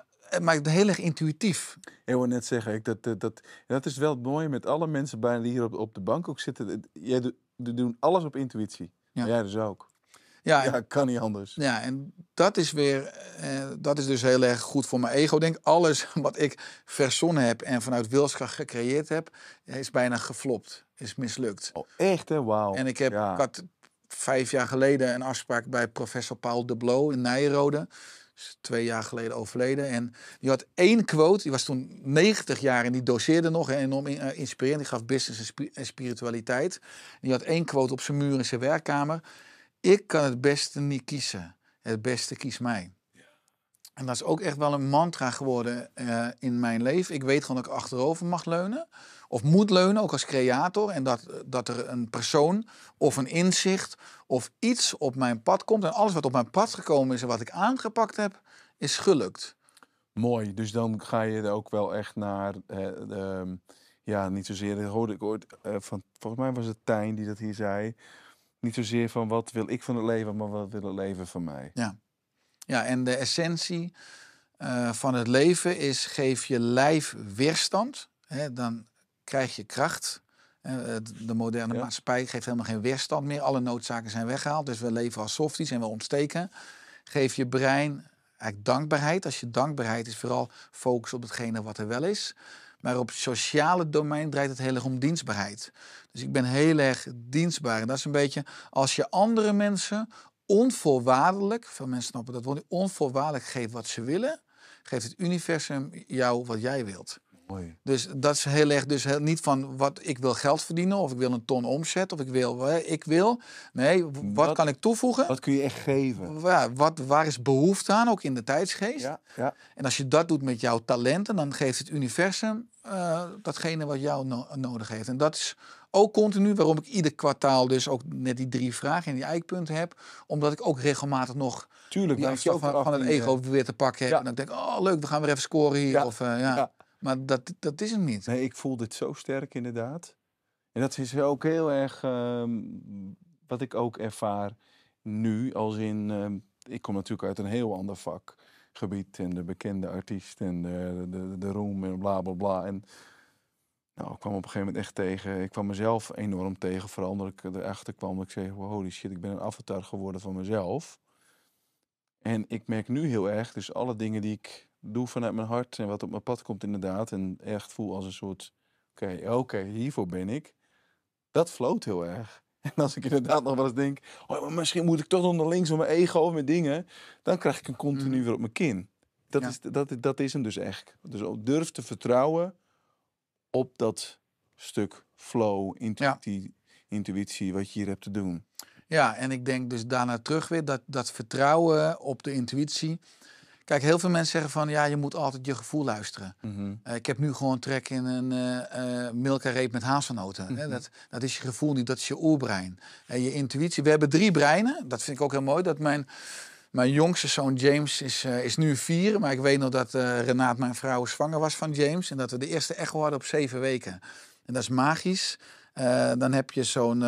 maar het heel erg intuïtief. Ik wil net zeggen, ik, dat, dat, dat, is wel het mooie met alle mensen bijna die hier op, op de bank ook zitten. Jij doen alles op intuïtie. Ja. Jij dus ook. Ja, ja kan niet anders. Ja, en dat is weer, eh, dat is dus heel erg goed voor mijn ego. denk, alles wat ik verzonnen heb en vanuit wilskracht gecreëerd heb, is bijna geflopt, is mislukt. Oh, echt hè? Wauw. En ik heb, had vijf jaar geleden een afspraak bij professor Paul de Bloo in Nijrode is twee jaar geleden overleden. En die had één quote, die was toen 90 jaar en die doseerde nog. enorm eh, inspirerend, die gaf business en spiritualiteit. die had één quote op zijn muur in zijn werkkamer. Ik kan het beste niet kiezen. Het beste kies mij. En dat is ook echt wel een mantra geworden eh, in mijn leven. Ik weet gewoon dat ik achterover mag leunen. Of moet leunen, ook als creator. En dat, dat er een persoon of een inzicht of iets op mijn pad komt. En alles wat op mijn pad gekomen is en wat ik aangepakt heb, is gelukt. Mooi, dus dan ga je er ook wel echt naar. Eh, ehm, ja, niet zozeer. Dat hoorde ik ooit eh, van. Volgens mij was het Tijn die dat hier zei. Niet zozeer van wat wil ik van het leven, maar wat wil het leven van mij. Ja. Ja, en de essentie eh, van het leven is: geef je lijf weerstand, hè, dan krijg je kracht. Eh, de moderne maatschappij geeft helemaal geen weerstand meer. Alle noodzaken zijn weggehaald, dus we leven als softies en we ontsteken. Geef je brein eigenlijk dankbaarheid. Als je dankbaarheid is, vooral focus op hetgene wat er wel is. Maar op het sociale domein draait het heel erg om dienstbaarheid. Dus ik ben heel erg dienstbaar. En dat is een beetje als je andere mensen onvoorwaardelijk, veel mensen snappen dat woord, onvoorwaardelijk geeft wat ze willen, geeft het universum jou wat jij wilt. Mooi. Dus dat is heel erg, dus heel, niet van wat ik wil geld verdienen of ik wil een ton omzet of ik wil, ik wil. Nee, wat, kan ik toevoegen? Wat kun je echt geven? Ja, wat, waar is behoefte aan, ook in de tijdsgeest? Ja, ja. En als je dat doet met jouw talenten, dan geeft het universum eh, datgene wat jou nodig heeft. En dat is ook continu, waarom ik ieder kwartaal dus ook net die drie vragen en die eikpunten heb. Omdat ik ook regelmatig nog Tuurlijk, die afstand van, van, het ego eh. weer te pakken heb. En dan denk ik, oh leuk, we gaan weer even scoren hier. Of, eh, ja. Maar dat, dat is het niet. Nee, ik voel dit zo sterk inderdaad. En dat is ook heel erg ehm, wat ik ook ervaar nu. Als in, ehm, ik kom natuurlijk uit een heel ander vakgebied. En de bekende artiest en de, de, de roem en bla bla bla. En nou, ik kwam op een gegeven moment echt tegen. Ik kwam mezelf enorm tegen, vooral omdat ik erachter kwam. ik zei, wow, holy shit, ik ben een avatar geworden van mezelf. En ik merk nu heel erg, dus alle dingen die ik doe vanuit mijn hart en wat op mijn pad komt inderdaad. En echt voel als een soort, oké, oké, hiervoor ben ik. Dat floot heel erg. En als ik inderdaad nog wel eens denk, oh, maar misschien moet ik toch nog naar links om mijn ego of mijn dingen. Dan krijg ik een continu mm. weer op mijn kin. Dat, is, dat, dat is hem dus echt. Dus durf te vertrouwen op dat stuk flow, intuïtie, intuïtie wat je hier hebt te doen. Ja, en ik denk dus daarna terug weer dat, dat vertrouwen op de intuïtie. Kijk, heel veel mensen zeggen van ja, je moet altijd je gevoel luisteren. Mhm. Eh, ik heb nu gewoon trek in een uh, eh, eh, milkareep met hazelnoten mhm. dat, dat is je gevoel niet, dat is je oerbrein. En je intuïtie. We hebben drie breinen. Dat vind ik ook heel mooi. Dat mijn mijn jongste zoon James is, eh, is nu vier, maar ik weet nog dat uh, Renaat, mijn vrouw, zwanger was van James. En dat we de eerste echo hadden op zeven weken. En dat is magisch. Eh, dan heb je zo'n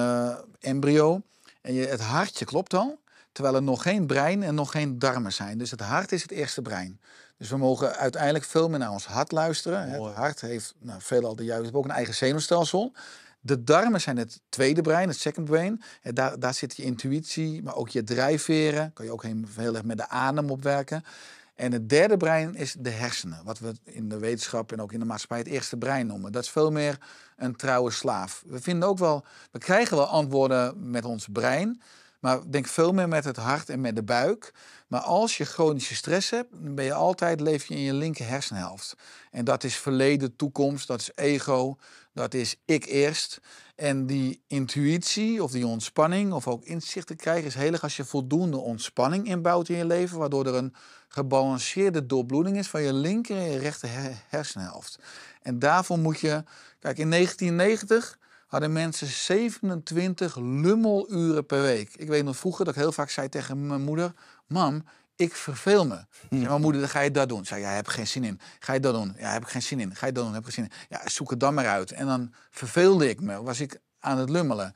embryo en je, het hartje klopt al, terwijl er nog geen brein en nog geen darmen zijn. Dus het hart is het eerste brein. Dus we mogen uiteindelijk veel meer naar ons hart luisteren. Mooi. Het hart heeft nou, veelal de juiste, ook een eigen zenuwstelsel. De darmen zijn het tweede brein, het second brain. En daar, daar zit je intuïtie, maar ook je drijfveren. Kan je ook heel erg met de adem opwerken. En het derde brein is de hersenen, wat we in de wetenschap en ook in de maatschappij het eerste brein noemen. Dat is veel meer een trouwe slaaf. We vinden ook wel, we krijgen wel antwoorden met ons brein, maar denk veel meer met het hart en met de buik. Maar als je chronische stress hebt, dan ben je altijd, leef je in je linker hersenhelft. En dat is verleden, toekomst, dat is ego, dat is ik eerst. En die intuïtie of die ontspanning of ook inzicht te krijgen is heel erg als je voldoende ontspanning inbouwt in je leven, waardoor er een gebalanceerde doorbloeding is van je linker en je rechter hersenhelft. En daarvoor moet je, kijk in 1990 hadden mensen 27 lummeluren per week. Ik weet nog vroeger dat ik heel vaak zei tegen mijn moeder: Mam, ik verveel me. Ja, maar moeder, dan ga je dat doen. Zei, ja, heb geen zin in. Ga je dat doen? Ja, heb ik geen zin in. Ga je dat doen? Heb ik geen zin in. Ja, zoek het dan maar uit. En dan verveelde ik me, was ik aan het lummelen.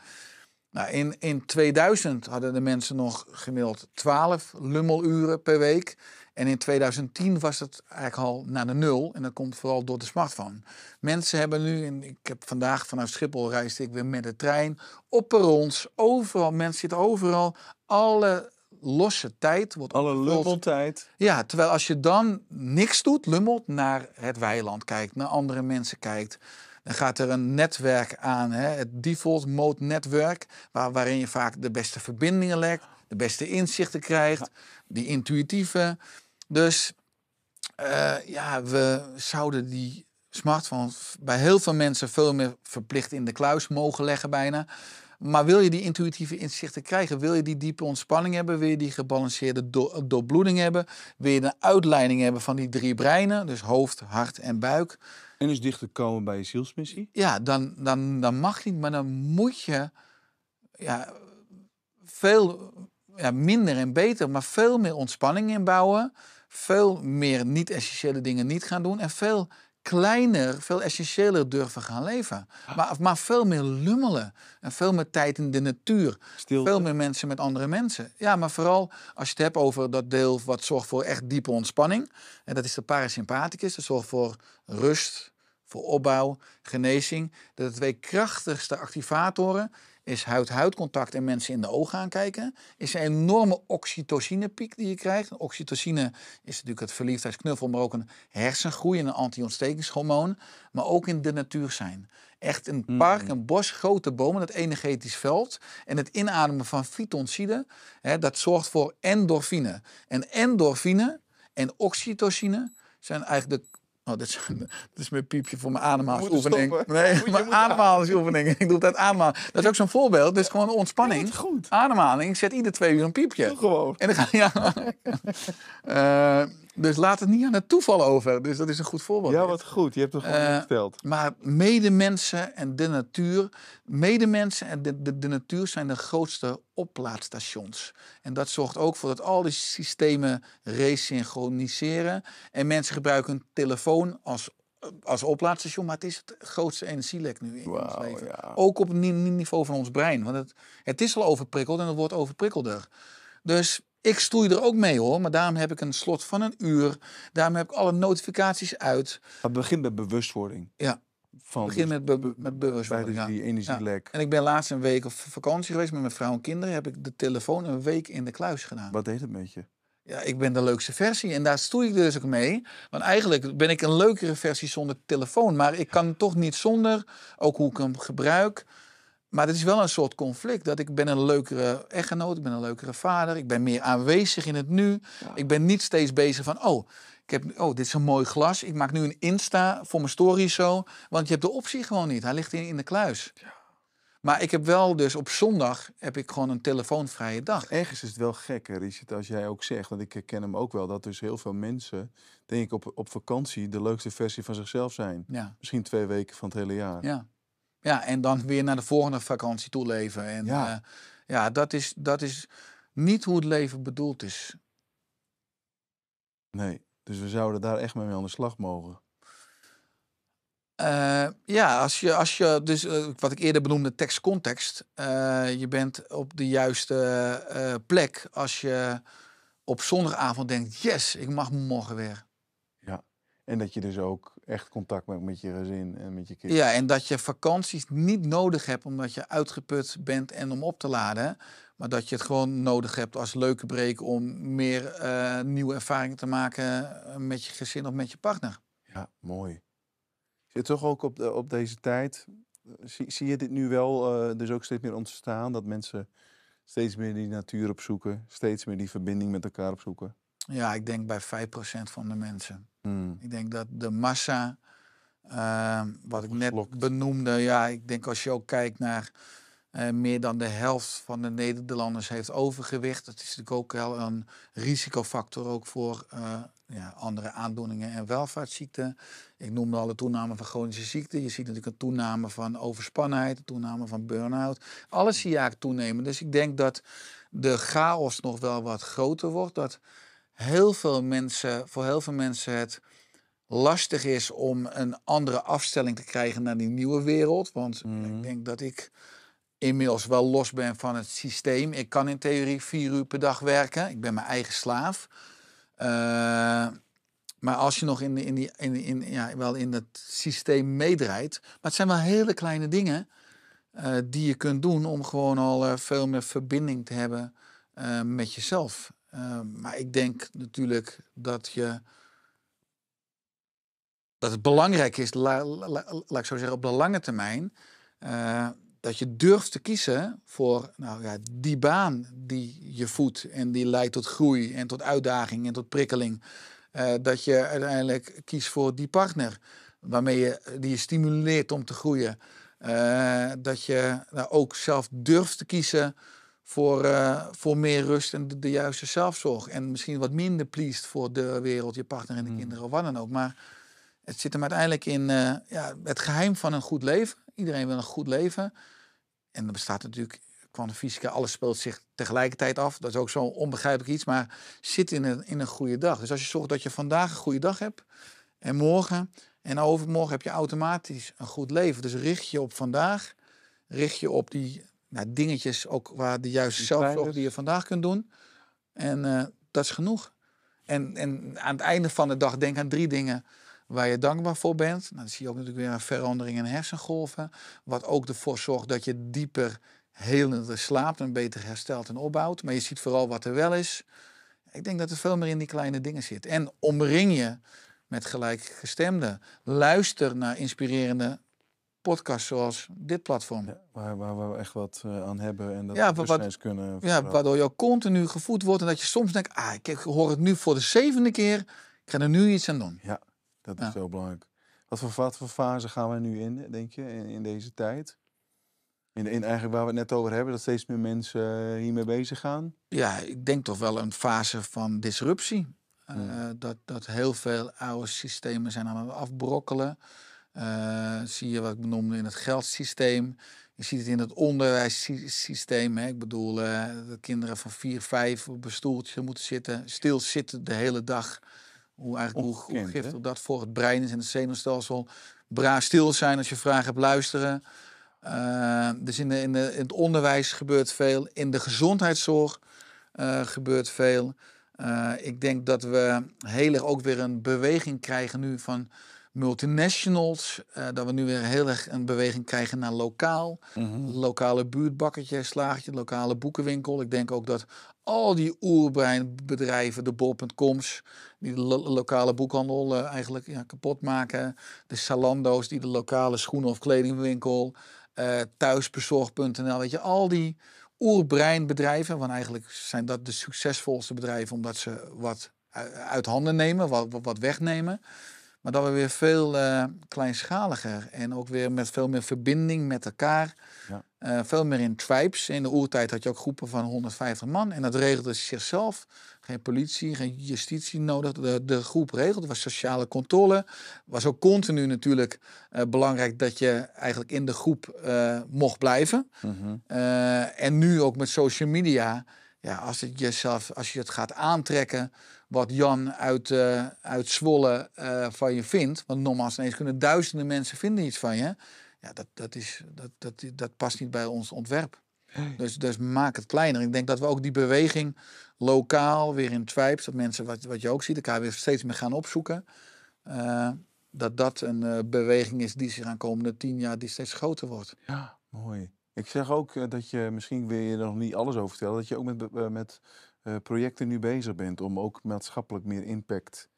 Nou, in, in 2000 hadden de mensen nog gemiddeld 12 lummeluren per week. En in 2010 was het eigenlijk al naar de nul. En dat komt vooral door de smartphone. Mensen hebben nu, en ik heb vandaag vanuit Schiphol reisde ik weer met de trein, op perrons, overal, mensen zitten overal. Alle losse tijd wordt Alle lummeltijd. Ja, terwijl als je dan niks doet, lummelt, naar het weiland kijkt, naar andere mensen kijkt. Dan gaat er een netwerk aan, hè? het default mode netwerk, waar, waarin je vaak de beste verbindingen legt, de beste inzichten krijgt, die intuïtieve. Dus eh, ja, we zouden die smartphone bij heel veel mensen veel meer verplicht in de kluis mogen leggen bijna. Maar wil je die intuïtieve inzichten krijgen? Wil je die diepe ontspanning hebben? Wil je die gebalanceerde do doorbloeding hebben? Wil je een uitleiding hebben van die drie breinen? Dus hoofd, hart en buik. En dus dichter komen bij je zielsmissie? Ja, dan, dan, dan mag niet, maar dan moet je ja, veel ja, minder en beter, maar veel meer ontspanning inbouwen veel meer niet-essentiële dingen niet gaan doen en veel kleiner, veel essentiëler durven gaan leven. Ah. Maar, maar veel meer lummelen en veel meer tijd in de natuur. Veel eh. meer mensen met andere mensen. Ja, maar vooral als je het hebt over dat deel wat zorgt voor echt diepe ontspanning. En dat is de parasympathicus. Dat zorgt voor rust, voor opbouw, genezing. Dat zijn de twee krachtigste activatoren is huid-huidcontact en mensen in de ogen aankijken, is een enorme oxytocinepiek die je krijgt. Oxytocine is natuurlijk het verliefdheidsknuffel, maar ook een hersengroei een anti-ontstekingshormoon. Maar ook in de natuur zijn. Echt een mm. park, een bos, grote bomen, het energetisch veld. En het inademen van fitoncide, hè, dat zorgt voor endorfine. En endorfine en oxytocine zijn eigenlijk de Oh, dit is, mijn piepje voor mijn ademhalingsoefening. Nee, mijn ademhalingsoefening. Ik doe dat ademhaling. Dat is ook zo'n voorbeeld. Dit is gewoon ontspanning. Ja, goed. Ademhaling. Ik zet ieder twee uur een piepje. Doe gewoon. En dan ga je. Ja. Eh, dus laat het niet aan het toeval over. Dus dat is een goed voorbeeld. Ja, wat goed. Je hebt het gewoon uh, eh, verteld. Maar medemensen en de natuur. Medemensen en de, de, natuur zijn de grootste oplaadstations. En dat zorgt ook voor dat al die systemen resynchroniseren. En mensen gebruiken hun telefoon als als oplaadstation, maar het is het grootste energielek nu in wow, ons leven. Ook op het niveau van ons brein. Want het, het is al overprikkeld en het wordt overprikkelder. Dus ik stoei er ook mee hoor, maar daarom heb ik een slot van een uur. Daarom heb ik alle notificaties uit. Het begint met bewustwording. Ja. Van begin dus met, met bewustwording. die, ja. En ik ben laatst een week op vakantie geweest met mijn vrouw en kinderen. Heb ik de telefoon een week in de kluis gedaan. Wat deed het met je? Ja, ik ben de leukste versie en daar stoei ik dus ook mee. Want eigenlijk ben ik een leukere versie zonder telefoon. Maar ik kan toch niet zonder, ook hoe ik hem gebruik. Maar het is wel een soort conflict. Dat ik ben een leukere echtgenoot, ik ben een leukere vader, ik ben meer aanwezig in het nu. Ik ben niet steeds bezig van, oh, ik heb, oh, dit is een mooi glas. Ik maak nu een Insta voor mijn story zo. Want je hebt de optie gewoon niet. Hij ligt in, in de kluis. Ja. Maar ik heb wel dus op zondag heb ik gewoon een telefoonvrije dag. Ergens is het wel gek, is Richard, als jij ook zegt, want ik herken hem ook wel, dat dus heel veel mensen, denk ik, op, op vakantie de leukste versie van zichzelf zijn. Misschien twee weken van het hele jaar. Ja. Ja, en dan weer naar de volgende vakantie toe leven. En ja, eh, ja dat, is, dat is niet hoe het leven bedoeld is. Nee, dus we zouden daar echt mee aan de slag mogen. Eh, ja, als je, als je dus eh, wat ik eerder benoemde, tekstcontext. Uh, je bent op de juiste plek als je op zondagavond denkt: yes, ik mag morgen weer. Ja, en dat je dus ook echt contact maakt met je gezin en met je kinderen. Ja, en dat je vakanties niet nodig hebt omdat je uitgeput bent en om op te laden. Maar dat je het gewoon nodig hebt als leuke break om meer eh, nieuwe ervaringen te maken eh, met je gezin of met je partner. Ja, mooi. zit toch ook op, op deze tijd. Eh, zie, zie je dit nu wel dus ook steeds meer ontstaan? Dat mensen steeds meer die natuur opzoeken, steeds meer die verbinding met elkaar opzoeken? Ja, ik denk bij 5% van de mensen. Hmm. Ik denk dat de massa, ehm, wat ik net benoemde, ja, ik denk als je ook kijkt naar eh, meer dan de helft van de Nederlanders heeft overgewicht. Dat is natuurlijk ook wel een risicofactor ook voor eh, ja, andere aandoeningen en welvaartsziekten. Ik noemde al de toename van chronische ziekten. Je ziet natuurlijk een toename van overspannenheid, een toename van burn-out. Alles zie je eigenlijk toenemen. Dus ik denk dat de chaos nog wel wat groter wordt. Dat heel veel mensen, voor heel veel mensen het lastig is om een andere afstelling te krijgen naar die nieuwe wereld. Want ik mhm. denk dat ik inmiddels wel los ben van het systeem. Ik kan in theorie vier uur per dag werken. Ik ben mijn eigen slaaf. Eh, maar als je nog in, in, die, in, in, ja, wel in het systeem meedraait. Maar het zijn wel hele kleine dingen eh, die je kunt doen om gewoon al eh, veel meer verbinding te hebben met jezelf. Ehm, maar ik denk natuurlijk dat je. Dat het belangrijk is, laat ik zo zeggen, op de lange termijn. Eh, dat je durft te kiezen voor nou ja, die baan die je voedt. En die leidt tot groei en tot uitdaging en tot prikkeling. Eh, dat je uiteindelijk kiest voor die partner waarmee je, die je stimuleert om te groeien. Eh, dat je nou, ook zelf durft te kiezen voor, eh, voor meer rust en de, juiste zelfzorg. En misschien wat minder pleased voor de wereld, je partner en de hmm. kinderen of wat dan ook. Maar het zit hem uiteindelijk in eh, ja, het geheim van een goed leven. Iedereen wil een goed leven. En dan bestaat natuurlijk fysica, alles speelt zich tegelijkertijd af. Dat is ook zo'n onbegrijpelijk iets, maar zit in een, in een goede dag. Dus als je zorgt dat je vandaag een goede dag hebt en morgen en overmorgen heb je automatisch een goed leven. Dus richt je op vandaag, richt je op die nou, dingetjes ook waar de juiste zelf zelfzorg die je vandaag kunt doen. En eh, dat is genoeg. En, en aan het einde van de dag denk aan drie dingen waar je dankbaar voor bent. Nou, dan zie je ook natuurlijk weer een verandering in hersengolven. Wat ook ervoor zorgt dat je dieper helender slaapt en beter herstelt en opbouwt. Maar je ziet vooral wat er wel is. Ik denk dat er veel meer in die kleine dingen zit. En omring je met gelijkgestemden. Luister naar inspirerende Podcast zoals dit platform. waar, waar, we echt wat eh, aan hebben en dat ja, we kunnen. Ja, waardoor je continu gevoed wordt en dat je soms denkt, ah, ik hoor het nu voor de zevende keer, ik ga er nu iets aan doen. Ja, dat is heel belangrijk. Wat voor, wat voor fase gaan we nu in, denk je, in, deze tijd? In, in, eigenlijk waar we het net over hebben, dat steeds meer mensen eh, hiermee bezig gaan? Ja, ik denk toch wel een fase van disruptie. Hmm. Eh, dat, dat heel veel oude systemen zijn aan het afbrokkelen. Eh, zie je wat ik benoemde in het geldsysteem. Je ziet het in het onderwijssysteem. Hè. Ik bedoel, uh, dat kinderen van vier, vijf op een stoeltje moeten zitten, stilzitten de hele dag. Hoe, eigenlijk, hoe, giftig dat voor het brein is en het zenuwstelsel. Bra stil zijn als je vragen hebt, luisteren. Eh, dus in, de, in, de, in, het onderwijs gebeurt veel. In de gezondheidszorg gebeurt veel. ik denk dat we heel erg ook weer een beweging krijgen nu van multinationals. Eh, dat we nu weer heel erg een beweging krijgen naar lokaal. Mhm. Lokale buurtbakkertje, slaagje, lokale boekenwinkel. Ik denk ook dat al die oerbreinbedrijven, de bol.coms, die de lokale boekhandel eh, eigenlijk ja, kapot maken. De Salando's, die de lokale schoenen- of kledingwinkel. Eh, thuisbezorg.nl, weet je, al die oerbreinbedrijven, want eigenlijk zijn dat de succesvolste bedrijven omdat ze wat uit handen nemen, wat, wat wegnemen. Maar dat we weer veel eh, kleinschaliger en ook weer met veel meer verbinding met elkaar. Ja. Eh, veel meer in tribes. In de oertijd had je ook groepen van 150 man. En dat regelde zichzelf. Geen politie, geen justitie nodig. De, de groep regelde. was sociale controle. Was ook continu natuurlijk eh, belangrijk dat je eigenlijk in de groep mocht blijven. Mhm. en nu ook met social media. Ja, als, het jezelf, als je het gaat aantrekken wat Jan uit, uh, uit Zwolle eh, van je vindt. Want nogmaals, ineens kunnen duizenden mensen vinden iets van je. Ja, dat, dat, is, dat, dat, dat past niet bij ons ontwerp. Dus, dus maak het kleiner. Ik denk dat we ook die beweging lokaal weer in Twijps, dat mensen, wat, wat je ook ziet, elkaar weer steeds meer gaan opzoeken. Eh, dat dat een beweging is die zich aan komende tien jaar die steeds groter wordt. Ja, mooi. Ik zeg ook dat je, misschien wil je er nog niet alles over vertellen, dat je ook met, met eh, projecten nu bezig bent om ook maatschappelijk meer impact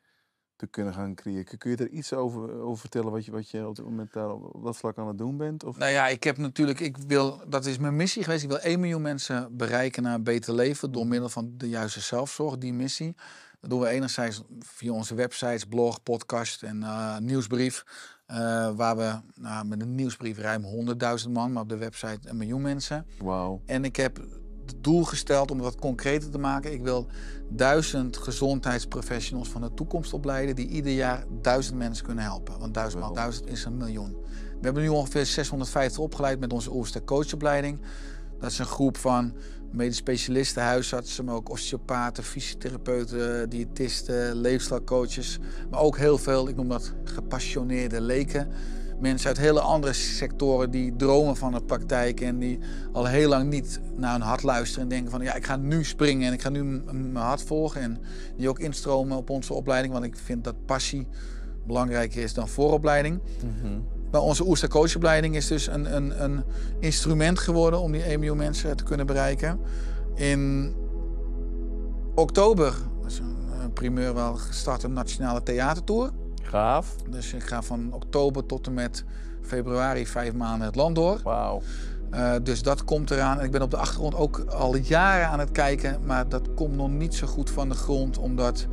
te kunnen gaan creëren. Kun je er iets over, over vertellen wat je, wat je op moment daar dat vlak aan het doen bent? Of? Nou ja, ik heb natuurlijk, ik wil, dat is mijn missie geweest. Ik wil 1 miljoen mensen bereiken naar een beter leven door middel van de juiste zelfzorg, die missie. Dat doen we enerzijds via onze websites, blog, podcast en eh, nieuwsbrief. Eh, waar we nou, met een nieuwsbrief ruim 100.000 man, maar op de website een miljoen mensen. Wow. En ik heb het doel gesteld om dat concreter te maken. Ik wil duizend gezondheidsprofessionals van de toekomst opleiden die ieder jaar duizend mensen kunnen helpen. Want duizend maal duizend is een miljoen. We hebben nu ongeveer 650 opgeleid met onze Oester coachopleiding. Dat is een groep van medisch specialisten, huisartsen, maar ook osteopaten, fysiotherapeuten, diëtisten, leefstijlcoaches. Maar ook heel veel, ik noem dat gepassioneerde leken mensen uit hele andere sectoren die dromen van het praktijk en die al heel lang niet naar hun hart luisteren en denken van ja, ik ga nu springen en ik ga nu mijn hart volgen en die ook instromen op onze opleiding, want ik vind dat passie belangrijker is dan vooropleiding. Mhm. Maar onze Coachopleiding is dus een, een, een instrument geworden om die 1 miljoen mensen te kunnen bereiken. In oktober, dat is een primeur wel, gestart een nationale theatertour. Dus ik ga van oktober tot en met februari vijf maanden het land door. Wauw. Eh, dus dat komt eraan. En ik ben op de achtergrond ook al jaren aan het kijken, maar dat komt nog niet zo goed van de grond, omdat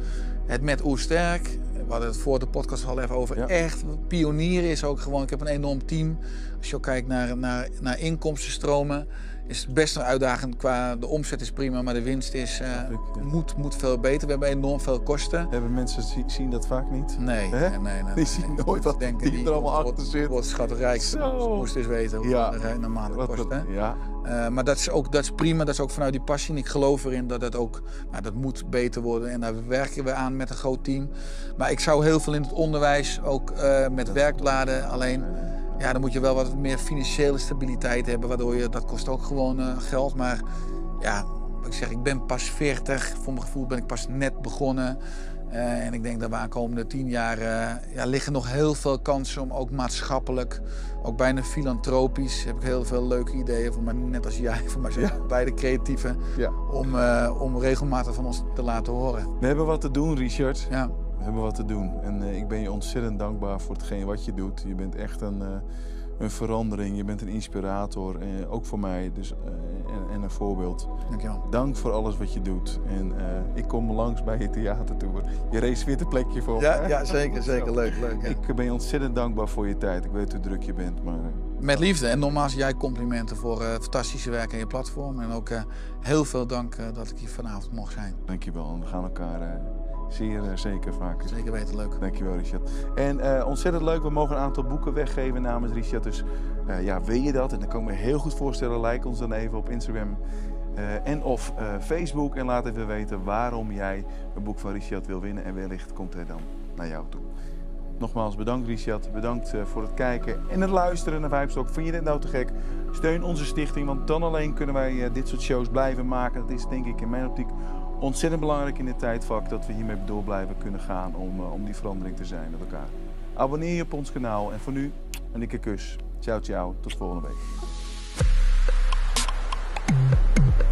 het met Oersterk, we hadden het voor de podcast al even over, echt pionier is ook gewoon. Ik heb een enorm team. Als je ook kijkt naar, naar, naar inkomstenstromen is best een uitdagend qua de omzet is prima, maar de winst is, eh, moet, moet veel beter. We hebben enorm veel kosten. Hebben mensen zien dat vaak niet? Nee, nee, nee, nee, Die zien nooit wat denken, die, er allemaal achter wordt, zit. Wordt schatrijk, moest eens weten hoe ja. de normale kosten. Ja. Eh, maar dat is ook dat is prima, dat is ook vanuit die passie. ik geloof erin dat dat ook, nou, dat moet beter worden. En daar werken we aan met een groot team. Maar ik zou heel veel in het onderwijs, ook eh, met werkladen. Alleen ja, dan moet je wel wat meer financiële stabiliteit hebben. Waardoor je, dat kost ook gewoon eh, geld. Maar ja, ik zeg, ik ben pas 40. Voor mijn gevoel ben ik pas net begonnen. Eh, en ik denk dat we aankomende tien jaar eh, ja, liggen nog heel veel kansen om ook maatschappelijk, ook bijna filantropisch, heb ik heel veel leuke ideeën, voor mij, net als jij, voor mij ja. beide creatieven, om, om regelmatig van ons te laten horen. We hebben wat te doen, Richard. Ja hebben wat te doen. En eh, ik ben je ontzettend dankbaar voor hetgeen wat je doet. Je bent echt een, eh, een verandering, je bent een inspirator, uh, ook voor mij dus, en, en, een voorbeeld. Dankjewel. Dank voor alles wat je doet. En ik kom langs bij je theatertour. Je reserveert een plekje voor ja, me. Ja, zeker, zeker. Leuk, leuk. Ik ben je ontzettend dankbaar voor je tijd. Ik weet hoe druk je bent, maar... Met liefde. En nogmaals, jij complimenten voor het fantastische werk aan je platform. En ook heel veel dank dat ik hier vanavond mocht zijn. Dankjewel. En we gaan elkaar Zeer eh, zeker vaak Zeker weten, leuk. Dankjewel Richard. En eh, ontzettend leuk, we mogen een aantal boeken weggeven namens Richard. Dus eh, ja, wil je dat? En dan kan ik me heel goed voorstellen, like ons dan even op Instagram en of Facebook. En laat even weten waarom jij een boek van Richard wil winnen. En wellicht komt hij dan naar jou toe. Nogmaals bedankt Richard, bedankt voor het kijken en het luisteren naar Vijpstok. Vind je dit nou te gek? Steun onze stichting, want dan alleen kunnen wij dit soort shows blijven maken. Dat is denk ik in mijn optiek ontzettend belangrijk in dit tijdvak dat we hiermee door blijven kunnen gaan om, eh, om die verandering te zijn met elkaar. Abonneer je op ons kanaal en voor nu een dikke kus. Ciao, ciao. Tot volgende week.